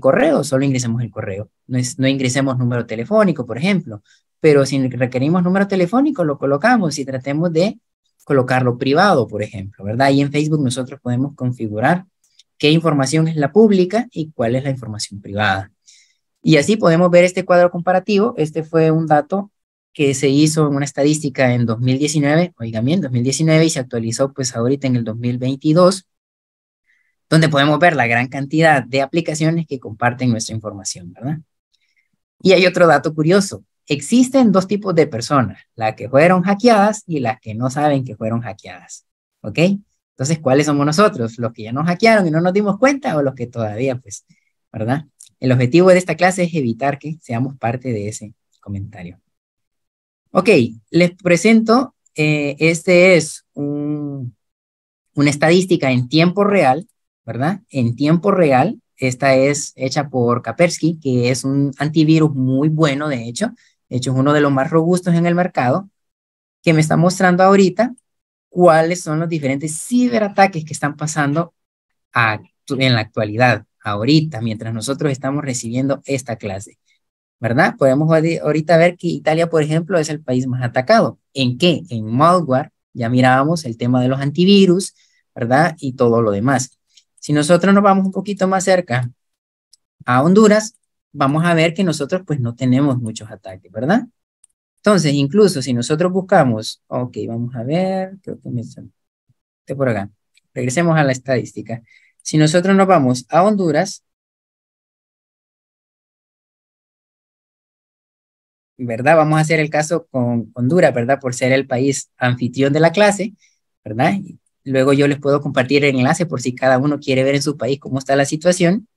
Speaker 2: correo, solo ingresemos el correo. No, no ingresemos número telefónico, por ejemplo. Pero si requerimos número telefónico, lo colocamos y tratemos de colocarlo privado, por ejemplo, ¿verdad? Y en Facebook nosotros podemos configurar qué información es la pública y cuál es la información privada. Y así podemos ver este cuadro comparativo. Este fue un dato que se hizo en una estadística en 2019, oiga bien, 2019 y se actualizó pues ahorita en el 2022, donde podemos ver la gran cantidad de aplicaciones que comparten nuestra información, ¿verdad? Y hay otro dato curioso. Existen dos tipos de personas, las que fueron hackeadas y las que no saben que fueron hackeadas, ¿ok? Entonces, ¿cuáles somos nosotros? ¿Los que ya nos hackearon y no nos dimos cuenta o los que todavía, pues, ¿verdad? El objetivo de esta clase es evitar que seamos parte de ese comentario. Ok, les presento, eh, este es un, una estadística en tiempo real, ¿verdad? En tiempo real, esta es hecha por Kapersky, que es un antivirus muy bueno, de hecho, de hecho es uno de los más robustos en el mercado, que me está mostrando ahorita cuáles son los diferentes ciberataques que están pasando en la actualidad, ahorita, mientras nosotros estamos recibiendo esta clase. ¿Verdad? Podemos ahorita ver que Italia, por ejemplo, es el país más atacado. ¿En qué? En malware. Ya mirábamos el tema de los antivirus, ¿verdad? Y todo lo demás. Si nosotros nos vamos un poquito más cerca a Honduras, vamos a ver que nosotros pues no tenemos muchos ataques, ¿verdad? Entonces, incluso si nosotros buscamos, ok, vamos a ver, creo que me este por acá. Regresemos a la estadística. Si nosotros nos vamos a Honduras, ¿verdad? Vamos a hacer el caso con Honduras, ¿verdad? Por ser el país anfitrión de la clase, ¿verdad? luego yo les puedo compartir el enlace por si cada uno quiere ver en su país cómo está la situación,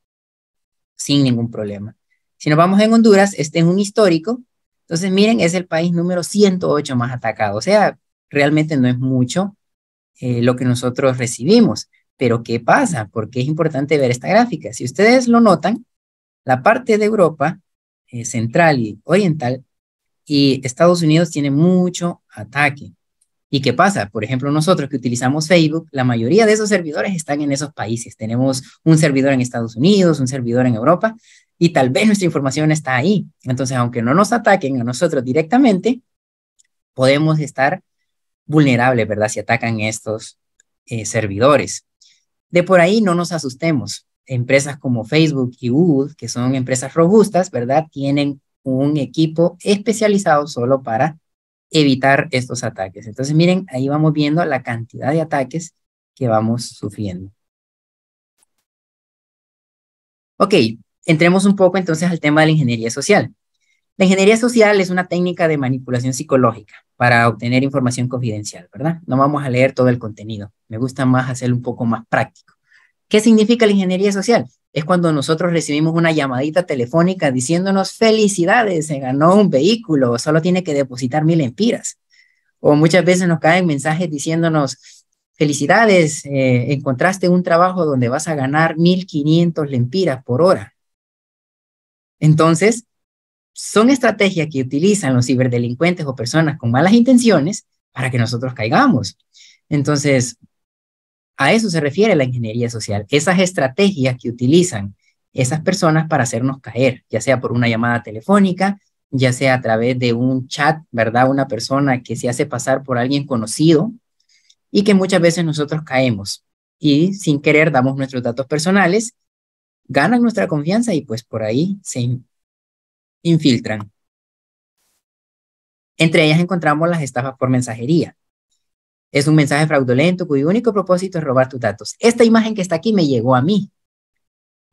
Speaker 2: sin ningún problema. Si nos vamos en Honduras, este es un histórico, entonces, miren, es el país número 108 más atacado. O sea, realmente no es mucho eh, lo que nosotros recibimos. Pero ¿qué pasa? Porque es importante ver esta gráfica. Si ustedes lo notan, la parte de Europa eh, central y oriental y Estados Unidos tiene mucho ataque. ¿Y qué pasa? Por ejemplo, nosotros que utilizamos Facebook, la mayoría de esos servidores están en esos países. Tenemos un servidor en Estados Unidos, un servidor en Europa, y tal vez nuestra información está ahí. Entonces, aunque no nos ataquen a nosotros directamente, podemos estar vulnerables, ¿verdad? Si atacan estos eh, servidores. De por ahí no nos asustemos. Empresas como Facebook y Google, que son empresas robustas, ¿verdad? Tienen un equipo especializado solo para evitar estos ataques. Entonces, miren, ahí vamos viendo la cantidad de ataques que vamos sufriendo. Ok, entremos un poco entonces al tema de la ingeniería social. La ingeniería social es una técnica de manipulación psicológica para obtener información confidencial, ¿verdad? No vamos a leer todo el contenido. Me gusta más hacerlo un poco más práctico. ¿Qué significa la ingeniería social? Es cuando nosotros recibimos una llamadita telefónica diciéndonos felicidades, se ganó un vehículo, solo tiene que depositar mil empiras. O muchas veces nos caen mensajes diciéndonos felicidades, eh, encontraste un trabajo donde vas a ganar 1500 lempiras por hora entonces, son estrategias que utilizan los ciberdelincuentes o personas con malas intenciones para que nosotros caigamos. Entonces, a eso se refiere la ingeniería social, esas estrategias que utilizan esas personas para hacernos caer, ya sea por una llamada telefónica, ya sea a través de un chat, ¿verdad? Una persona que se hace pasar por alguien conocido y que muchas veces nosotros caemos y sin querer damos nuestros datos personales ganan nuestra confianza y pues por ahí se infiltran. Entre ellas encontramos las estafas por mensajería. Es un mensaje fraudulento cuyo único propósito es robar tus datos. Esta imagen que está aquí me llegó a mí,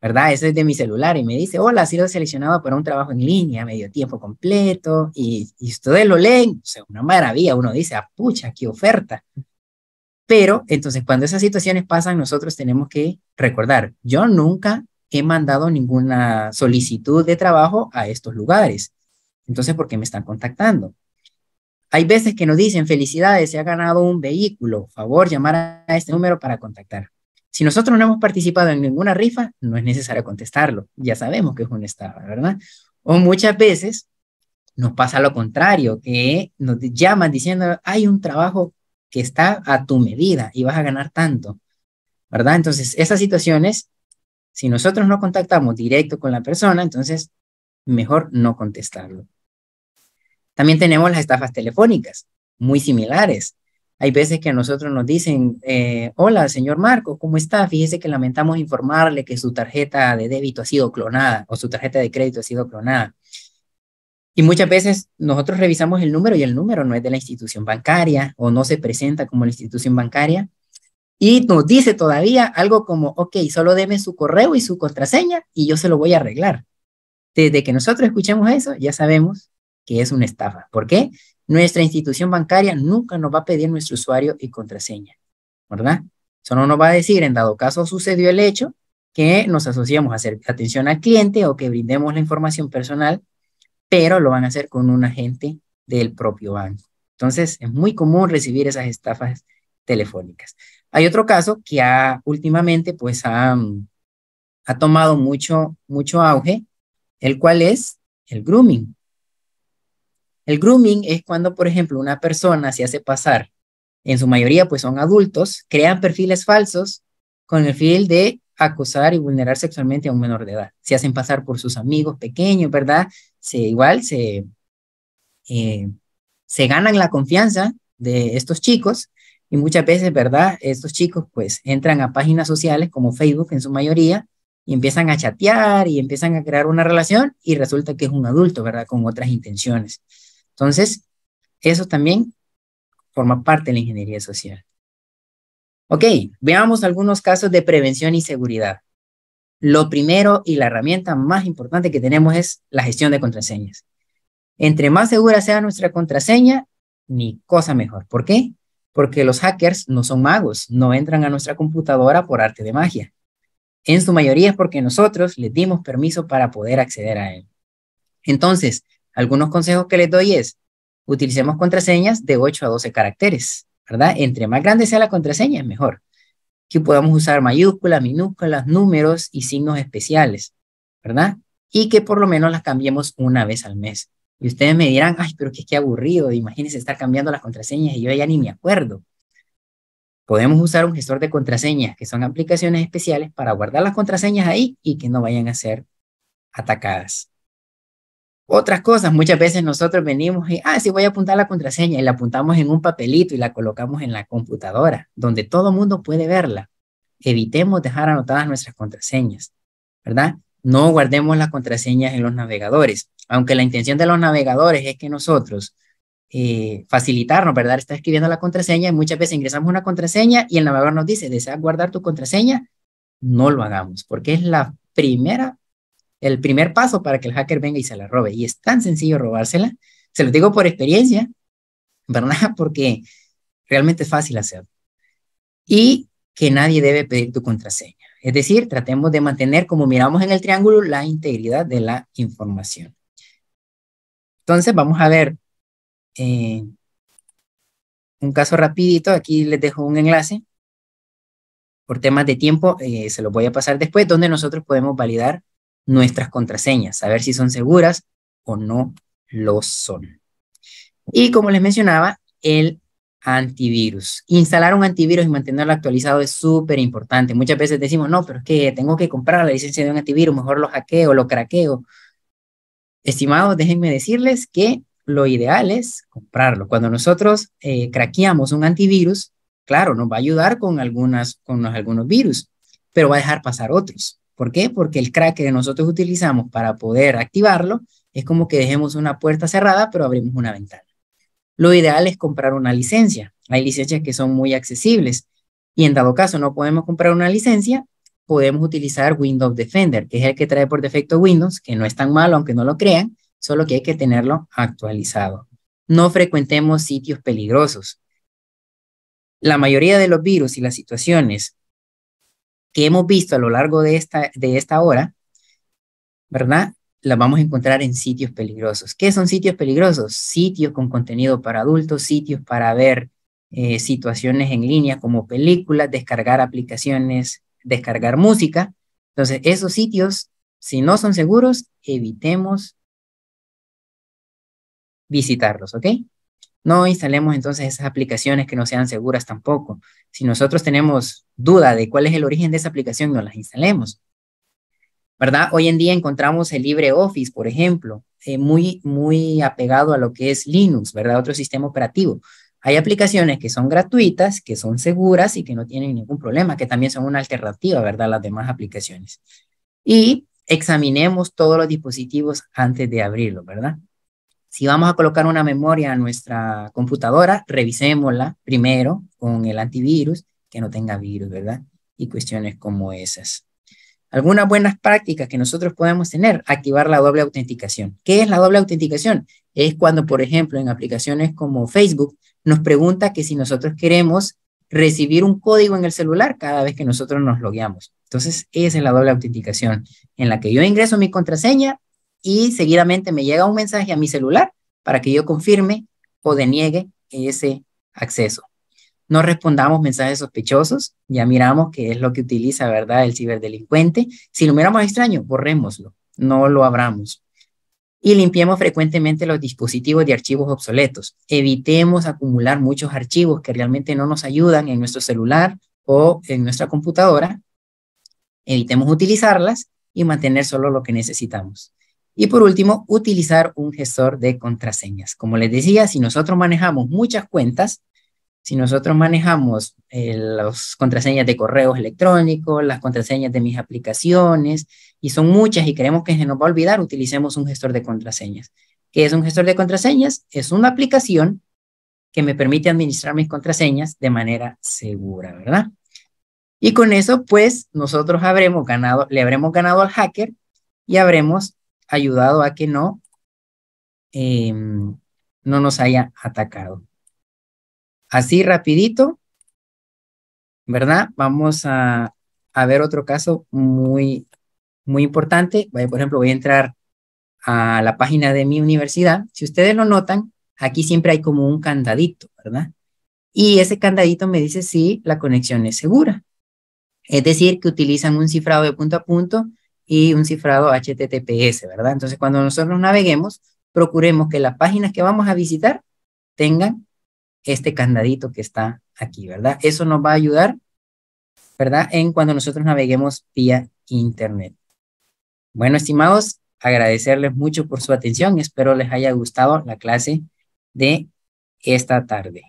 Speaker 2: ¿verdad? Ese es de mi celular y me dice, hola, ha sido seleccionado para un trabajo en línea, medio tiempo completo, y, ustedes lo leen, o sea, una maravilla, uno dice, apucha, ah, qué oferta. Pero entonces cuando esas situaciones pasan, nosotros tenemos que recordar, yo nunca he mandado ninguna solicitud de trabajo a estos lugares. Entonces, ¿por qué me están contactando? Hay veces que nos dicen, felicidades, se ha ganado un vehículo, favor llamar a este número para contactar. Si nosotros no hemos participado en ninguna rifa, no es necesario contestarlo. Ya sabemos que es una estafa, ¿verdad? O muchas veces nos pasa lo contrario, que nos llaman diciendo, hay un trabajo que está a tu medida y vas a ganar tanto, ¿verdad? Entonces, esas situaciones si nosotros no contactamos directo con la persona, entonces mejor no contestarlo. También tenemos las estafas telefónicas, muy similares. Hay veces que a nosotros nos dicen, eh, hola, señor Marco, ¿cómo está? Fíjese que lamentamos informarle que su tarjeta de débito ha sido clonada o su tarjeta de crédito ha sido clonada. Y muchas veces nosotros revisamos el número y el número no es de la institución bancaria o no se presenta como la institución bancaria y nos dice todavía algo como, ok, solo deme su correo y su contraseña y yo se lo voy a arreglar. Desde que nosotros escuchemos eso, ya sabemos que es una estafa. ¿Por qué? Nuestra institución bancaria nunca nos va a pedir nuestro usuario y contraseña, ¿verdad? Solo nos va a decir, en dado caso sucedió el hecho, que nos asociamos a hacer atención al cliente o que brindemos la información personal, pero lo van a hacer con un agente del propio banco. Entonces, es muy común recibir esas estafas telefónicas. Hay otro caso que ha, últimamente pues mm, ha, tomado mucho, mucho auge, el cual es el grooming. El grooming es cuando, por ejemplo, una persona se hace pasar, en su mayoría pues son adultos, crean perfiles falsos con el fin de acosar y vulnerar sexualmente a un menor de edad. Se hacen pasar por sus amigos pequeños, ¿verdad? Se, igual se, eh, se ganan la confianza de estos chicos y muchas veces, ¿verdad? Estos chicos pues entran a páginas sociales como Facebook en su mayoría y empiezan a chatear y empiezan a crear una relación y resulta que es un adulto, ¿verdad? Con otras intenciones. Entonces, eso también forma parte de la ingeniería social. Ok, veamos algunos casos de prevención y seguridad. Lo primero y la herramienta más importante que tenemos es la gestión de contraseñas. Entre más segura sea nuestra contraseña, ni cosa mejor. ¿Por qué? porque los hackers no son magos, no entran a nuestra computadora por arte de magia. En su mayoría es porque nosotros les dimos permiso para poder acceder a él. Entonces, algunos consejos que les doy es, utilicemos contraseñas de 8 a 12 caracteres, ¿verdad? Entre más grande sea la contraseña, mejor. Que podamos usar mayúsculas, minúsculas, números y signos especiales, ¿verdad? Y que por lo menos las cambiemos una vez al mes. Y ustedes me dirán, ay, pero qué, aburrido, imagínense estar cambiando las contraseñas y yo ya ni me acuerdo. Podemos usar un gestor de contraseñas, que son aplicaciones especiales para guardar las contraseñas ahí y que no vayan a ser atacadas. Otras cosas, muchas veces nosotros venimos y, ah, sí, voy a apuntar la contraseña y la apuntamos en un papelito y la colocamos en la computadora, donde todo mundo puede verla. Evitemos dejar anotadas nuestras contraseñas, ¿verdad? No guardemos las contraseñas en los navegadores aunque la intención de los navegadores es que nosotros eh, facilitarnos, ¿verdad? Está escribiendo la contraseña y muchas veces ingresamos una contraseña y el navegador nos dice, ¿deseas guardar tu contraseña? No lo hagamos, porque es la primera, el primer paso para que el hacker venga y se la robe. Y es tan sencillo robársela. Se lo digo por experiencia, ¿verdad? (laughs) Porque realmente es fácil hacerlo. Y que nadie debe pedir tu contraseña. Es decir, tratemos de mantener, como miramos en el triángulo, la integridad de la información. Entonces, vamos a ver eh, un caso rapidito. Aquí les dejo un enlace. Por temas de tiempo, eh, se los voy a pasar después, donde nosotros podemos validar nuestras contraseñas, saber si son seguras o no lo son. Y como les mencionaba, el antivirus. Instalar un antivirus y mantenerlo actualizado es súper importante. Muchas veces decimos, no, pero es que tengo que comprar la licencia de un antivirus, mejor lo hackeo, lo craqueo Estimados, déjenme decirles que lo ideal es comprarlo. Cuando nosotros eh, craqueamos un antivirus, claro, nos va a ayudar con, algunas, con algunos virus, pero va a dejar pasar otros. ¿Por qué? Porque el crack que nosotros utilizamos para poder activarlo es como que dejemos una puerta cerrada, pero abrimos una ventana. Lo ideal es comprar una licencia. Hay licencias que son muy accesibles y en dado caso no podemos comprar una licencia, podemos utilizar Windows Defender, que es el que trae por defecto Windows, que no es tan malo, aunque no lo crean, solo que hay que tenerlo actualizado. No frecuentemos sitios peligrosos. La mayoría de los virus y las situaciones que hemos visto a lo largo de esta, de esta hora, ¿verdad? Las vamos a encontrar en sitios peligrosos. ¿Qué son sitios peligrosos? Sitios con contenido para adultos, sitios para ver eh, situaciones en línea como películas, descargar aplicaciones descargar música. Entonces, esos sitios, si no son seguros, evitemos visitarlos, ¿ok? No instalemos entonces esas aplicaciones que no sean seguras tampoco. Si nosotros tenemos duda de cuál es el origen de esa aplicación, no las instalemos. ¿Verdad? Hoy en día encontramos el LibreOffice, por ejemplo, eh, muy, muy apegado a lo que es Linux, ¿verdad? Otro sistema operativo. Hay aplicaciones que son gratuitas, que son seguras y que no tienen ningún problema, que también son una alternativa, ¿verdad?, las demás aplicaciones. Y examinemos todos los dispositivos antes de abrirlo, ¿verdad? Si vamos a colocar una memoria a nuestra computadora, revisémosla primero con el antivirus, que no tenga virus, ¿verdad? Y cuestiones como esas. Algunas buenas prácticas que nosotros podemos tener, activar la doble autenticación. ¿Qué es la doble autenticación? Es cuando, por ejemplo, en aplicaciones como Facebook, nos pregunta que si nosotros queremos recibir un código en el celular cada vez que nosotros nos logueamos. Entonces, esa es la doble autenticación en la que yo ingreso mi contraseña y seguidamente me llega un mensaje a mi celular para que yo confirme o deniegue ese acceso. No respondamos mensajes sospechosos, ya miramos qué es lo que utiliza, ¿verdad?, el ciberdelincuente. Si lo miramos extraño, borrémoslo, no lo abramos y limpiemos frecuentemente los dispositivos de archivos obsoletos. Evitemos acumular muchos archivos que realmente no nos ayudan en nuestro celular o en nuestra computadora. Evitemos utilizarlas y mantener solo lo que necesitamos. Y por último, utilizar un gestor de contraseñas. Como les decía, si nosotros manejamos muchas cuentas, si nosotros manejamos eh, las contraseñas de correos electrónicos, las contraseñas de mis aplicaciones, y son muchas y queremos que se nos va a olvidar, utilicemos un gestor de contraseñas. ¿Qué es un gestor de contraseñas? Es una aplicación que me permite administrar mis contraseñas de manera segura, ¿verdad? Y con eso, pues, nosotros habremos ganado, le habremos ganado al hacker y habremos ayudado a que no, em, no nos haya atacado. Así rapidito, ¿verdad? Vamos a, ver otro caso muy, muy importante. Por ejemplo, voy a entrar a la página de mi universidad. Si ustedes lo notan, aquí siempre hay como un candadito, ¿verdad? Y ese candadito me dice si la conexión es segura. Es decir, que utilizan un cifrado de punto a punto y un cifrado HTTPS, ¿verdad? Entonces, cuando nosotros naveguemos, procuremos que las páginas que vamos a visitar tengan este candadito que está aquí, ¿verdad? Eso nos va a ayudar, ¿verdad? En cuando nosotros naveguemos vía Internet. Bueno, estimados, agradecerles mucho por su atención. Espero les haya gustado la clase de esta tarde.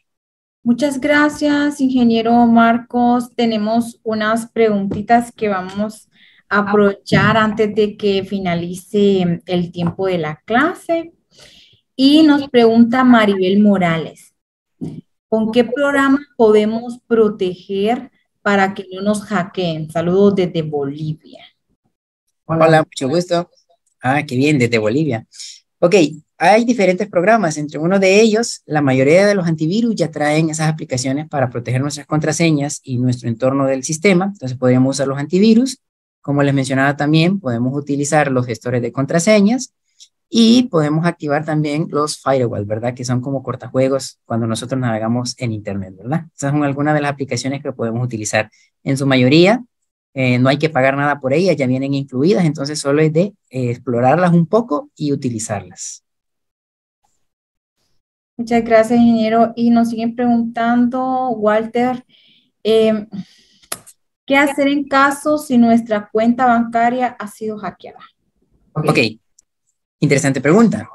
Speaker 1: Muchas gracias, ingeniero Marcos. Tenemos unas preguntitas que vamos a aprovechar antes de que finalice el tiempo de la clase. Y nos pregunta Maribel Morales. ¿Con qué programa podemos proteger para que no nos hackeen?
Speaker 2: Saludos desde Bolivia. Hola, mucho gusto. Ah, qué bien, desde Bolivia. Ok, hay diferentes programas, entre uno de ellos, la mayoría de los antivirus ya traen esas aplicaciones para proteger nuestras contraseñas y nuestro entorno del sistema, entonces podríamos usar los antivirus. Como les mencionaba también, podemos utilizar los gestores de contraseñas y podemos activar también los firewall, ¿verdad? Que son como cortajuegos cuando nosotros navegamos en Internet, ¿verdad? Esas son algunas de las aplicaciones que podemos utilizar. En su mayoría, eh, no hay que pagar nada por ellas, ya vienen incluidas, entonces solo es de eh, explorarlas un poco y utilizarlas.
Speaker 1: Muchas gracias, ingeniero. Y nos siguen preguntando, Walter, em, ¿qué hacer en caso si nuestra cuenta bancaria ha sido hackeada?
Speaker 2: Ok, okay. Interesante pregunta.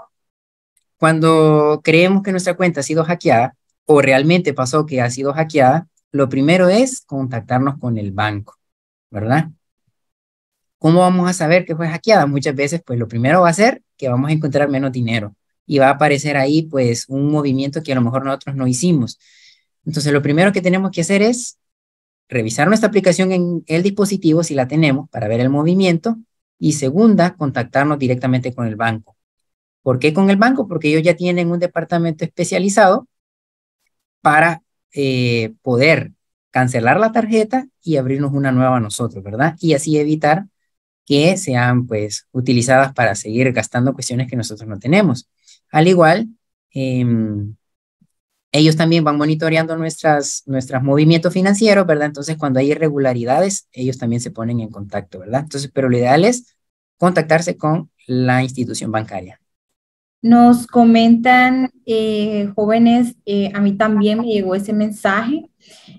Speaker 2: Cuando creemos que nuestra cuenta ha sido hackeada o realmente pasó que ha sido hackeada, lo primero es contactarnos con el banco, ¿verdad? ¿Cómo vamos a saber que fue hackeada? Muchas veces, pues lo primero va a ser que vamos a encontrar menos dinero y va a aparecer ahí, pues, un movimiento que a lo mejor nosotros no hicimos. Entonces, lo primero que tenemos que hacer es revisar nuestra aplicación en el dispositivo si la tenemos para ver el movimiento y segunda, contactarnos directamente con el banco. ¿Por qué con el banco? Porque ellos ya tienen un departamento especializado para eh, poder cancelar la tarjeta y abrirnos una nueva a nosotros, ¿verdad? Y así evitar que sean pues utilizadas para seguir gastando cuestiones que nosotros no tenemos. Al igual, em, ellos también van monitoreando nuestros movimientos financieros, ¿verdad? Entonces, cuando hay irregularidades, ellos también se ponen en contacto, ¿verdad? Entonces, pero lo ideal es contactarse con la institución bancaria.
Speaker 1: Nos comentan eh, jóvenes, eh, a mí también me llegó ese mensaje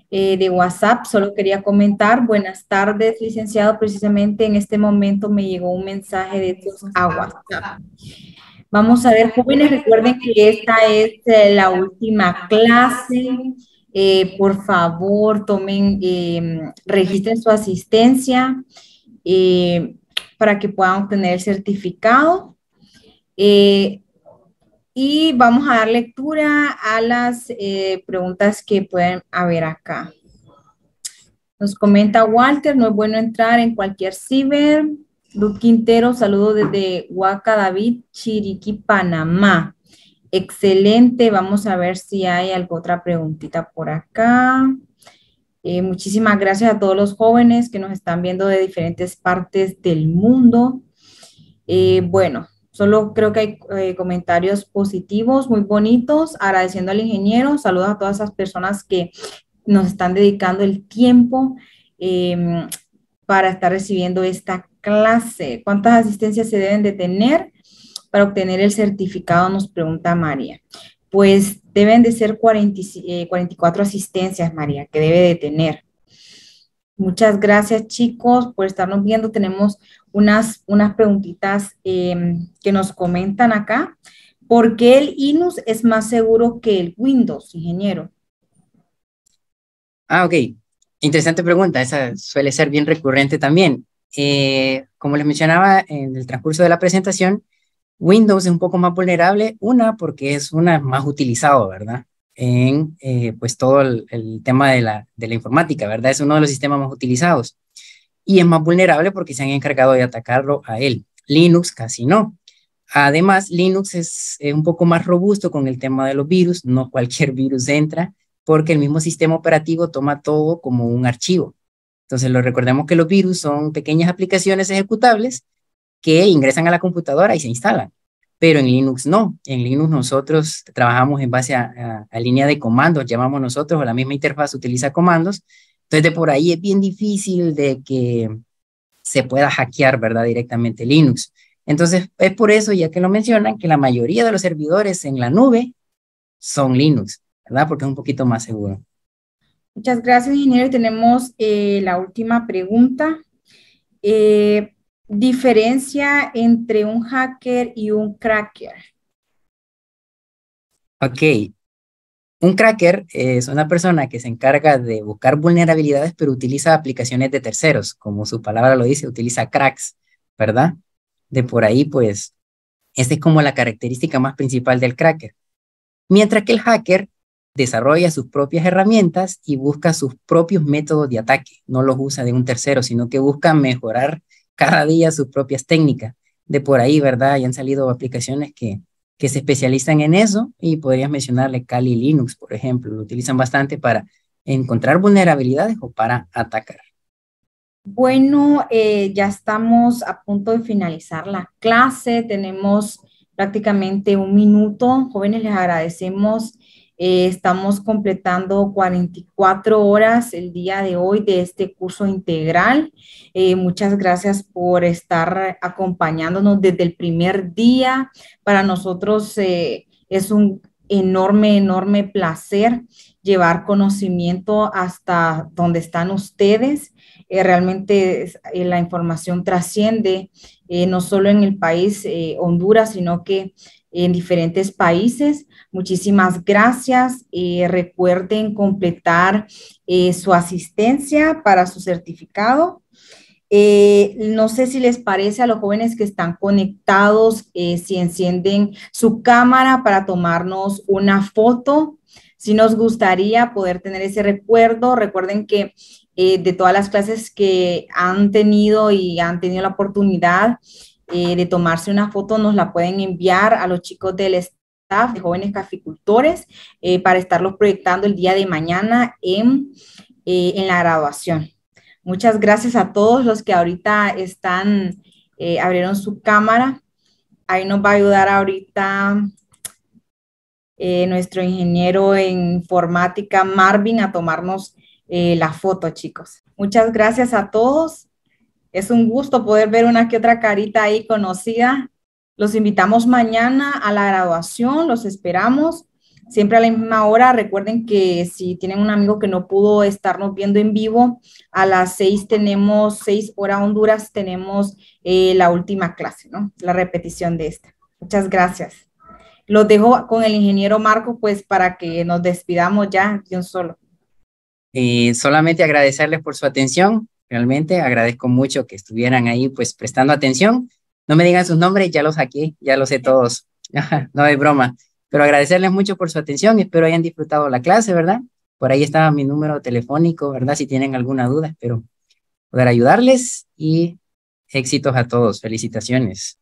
Speaker 1: eh, de WhatsApp, solo quería comentar, buenas tardes, licenciado, precisamente en este momento me llegó un mensaje de tus a WhatsApp. Vamos a ver, jóvenes, recuerden que esta es eh, la última clase. Eh, por favor, tomen, em, registren su asistencia em, para que puedan obtener el certificado. Eh, y vamos a dar lectura a las preguntas que pueden haber acá. Nos comenta Walter, no es bueno entrar en cualquier ciber. Luz Quintero, saludo desde Huaca David, Chiriquí, Panamá. Excelente, vamos a ver si hay alguna otra preguntita por acá. Eh, muchísimas gracias a todos los jóvenes que nos están viendo de diferentes partes del mundo. Eh, bueno, solo creo que hay eh, comentarios positivos, muy bonitos, agradeciendo al ingeniero, saludos a todas esas personas que nos están dedicando el tiempo em, para estar recibiendo esta clase, cuántas asistencias se deben de tener para obtener el certificado, nos pregunta María. Pues deben de ser 44 eh, asistencias, María, que debe de tener. Muchas gracias, chicos, por estarnos viendo. Tenemos unas, unas preguntitas em, que nos comentan acá. ¿Por qué el INUS es más seguro que el Windows, ingeniero?
Speaker 2: Ah, ok. Interesante pregunta. Esa suele ser bien recurrente también. Eh, como les mencionaba en el transcurso de la presentación, Windows es un poco más vulnerable, una porque es una más utilizado, ¿verdad? En eh, pues todo el, tema de la, de la, informática, ¿verdad? Es uno de los sistemas más utilizados. Y es más vulnerable porque se han encargado de atacarlo a él. Linux casi no. Además, Linux es un poco más robusto con el tema de los virus. No cualquier (laughs) virus entra porque el mismo sistema operativo toma todo como un archivo. Entonces, lo recordemos que los virus son pequeñas aplicaciones ejecutables que ingresan a la computadora y se instalan. Pero en Linux no. En Linux nosotros trabajamos en base a, a línea de comandos, llamamos nosotros, o la misma interfaz utiliza comandos. Entonces, de por ahí es bien difícil de que se pueda hackear, ¿verdad? Directamente Linux. Entonces, es por eso, ya que lo mencionan, que la mayoría de los servidores en la nube son Linux, ¿verdad? Porque es un poquito más seguro.
Speaker 1: Muchas gracias, ingeniero. Tenemos eh, la última pregunta. Eh, diferencia entre un hacker y un cracker.
Speaker 2: Ok. Un cracker es una persona que se encarga de buscar vulnerabilidades, pero utiliza aplicaciones de terceros, como su palabra lo dice, utiliza cracks, ¿verdad? De por ahí, pues, esa es como la característica más principal del cracker. Mientras que el hacker desarrolla sus propias herramientas y busca sus propios métodos de ataque. No los usa de un tercero, sino que busca mejorar cada día sus propias técnicas. De por ahí, ¿verdad? Ya han salido aplicaciones que, que se especializan en eso y podrías mencionarle Kali Linux, por ejemplo. Lo utilizan bastante para encontrar vulnerabilidades o para atacar.
Speaker 1: Bueno, eh, ya estamos a punto de finalizar la clase. Tenemos prácticamente un minuto. Jóvenes, les agradecemos eh, estamos completando 44 horas el día de hoy de este curso integral. Eh, muchas gracias por estar acompañándonos desde el primer día. Para nosotros eh, es un enorme, enorme placer llevar conocimiento hasta donde están ustedes. realmente la información trasciende no solo en el país Honduras, sino que en diferentes países. Muchísimas gracias. Eh, recuerden completar eh, su asistencia para su certificado. Eh, no sé si les parece a los jóvenes que están conectados, si encienden su cámara para tomarnos una foto. Si nos gustaría poder tener ese recuerdo, recuerden que de todas las clases que han tenido y han tenido la oportunidad, eh, de tomarse una foto nos la pueden enviar a los chicos del staff de jóvenes caficultores eh, para estarlos proyectando el día de mañana en, eh, en, la graduación. Muchas gracias a todos los que ahorita están, abrieron su cámara. Ahí nos va a ayudar ahorita nuestro ingeniero en informática, Marvin, a tomarnos la foto, chicos. Muchas gracias a todos. Es un gusto poder ver una que otra carita ahí conocida. Los invitamos mañana a la graduación, los esperamos. Siempre a la misma hora, recuerden que si tienen un amigo que no pudo estarnos viendo en vivo, a las seis tenemos, seis horas Honduras, tenemos eh, la última clase, ¿no? La repetición de esta. Muchas gracias. Los dejo con el ingeniero Marco, pues para que nos despidamos ya de un solo.
Speaker 2: Eh, solamente agradecerles por su atención. Realmente agradezco mucho que estuvieran ahí, pues prestando atención. No me digan sus nombres, ya los saqué, ya los sé todos. (laughs) no hay broma. Pero agradecerles mucho por su atención. Espero hayan disfrutado la clase, ¿verdad? Por ahí estaba mi número telefónico, ¿verdad? Si tienen alguna duda, espero poder ayudarles y éxitos a todos. Felicitaciones.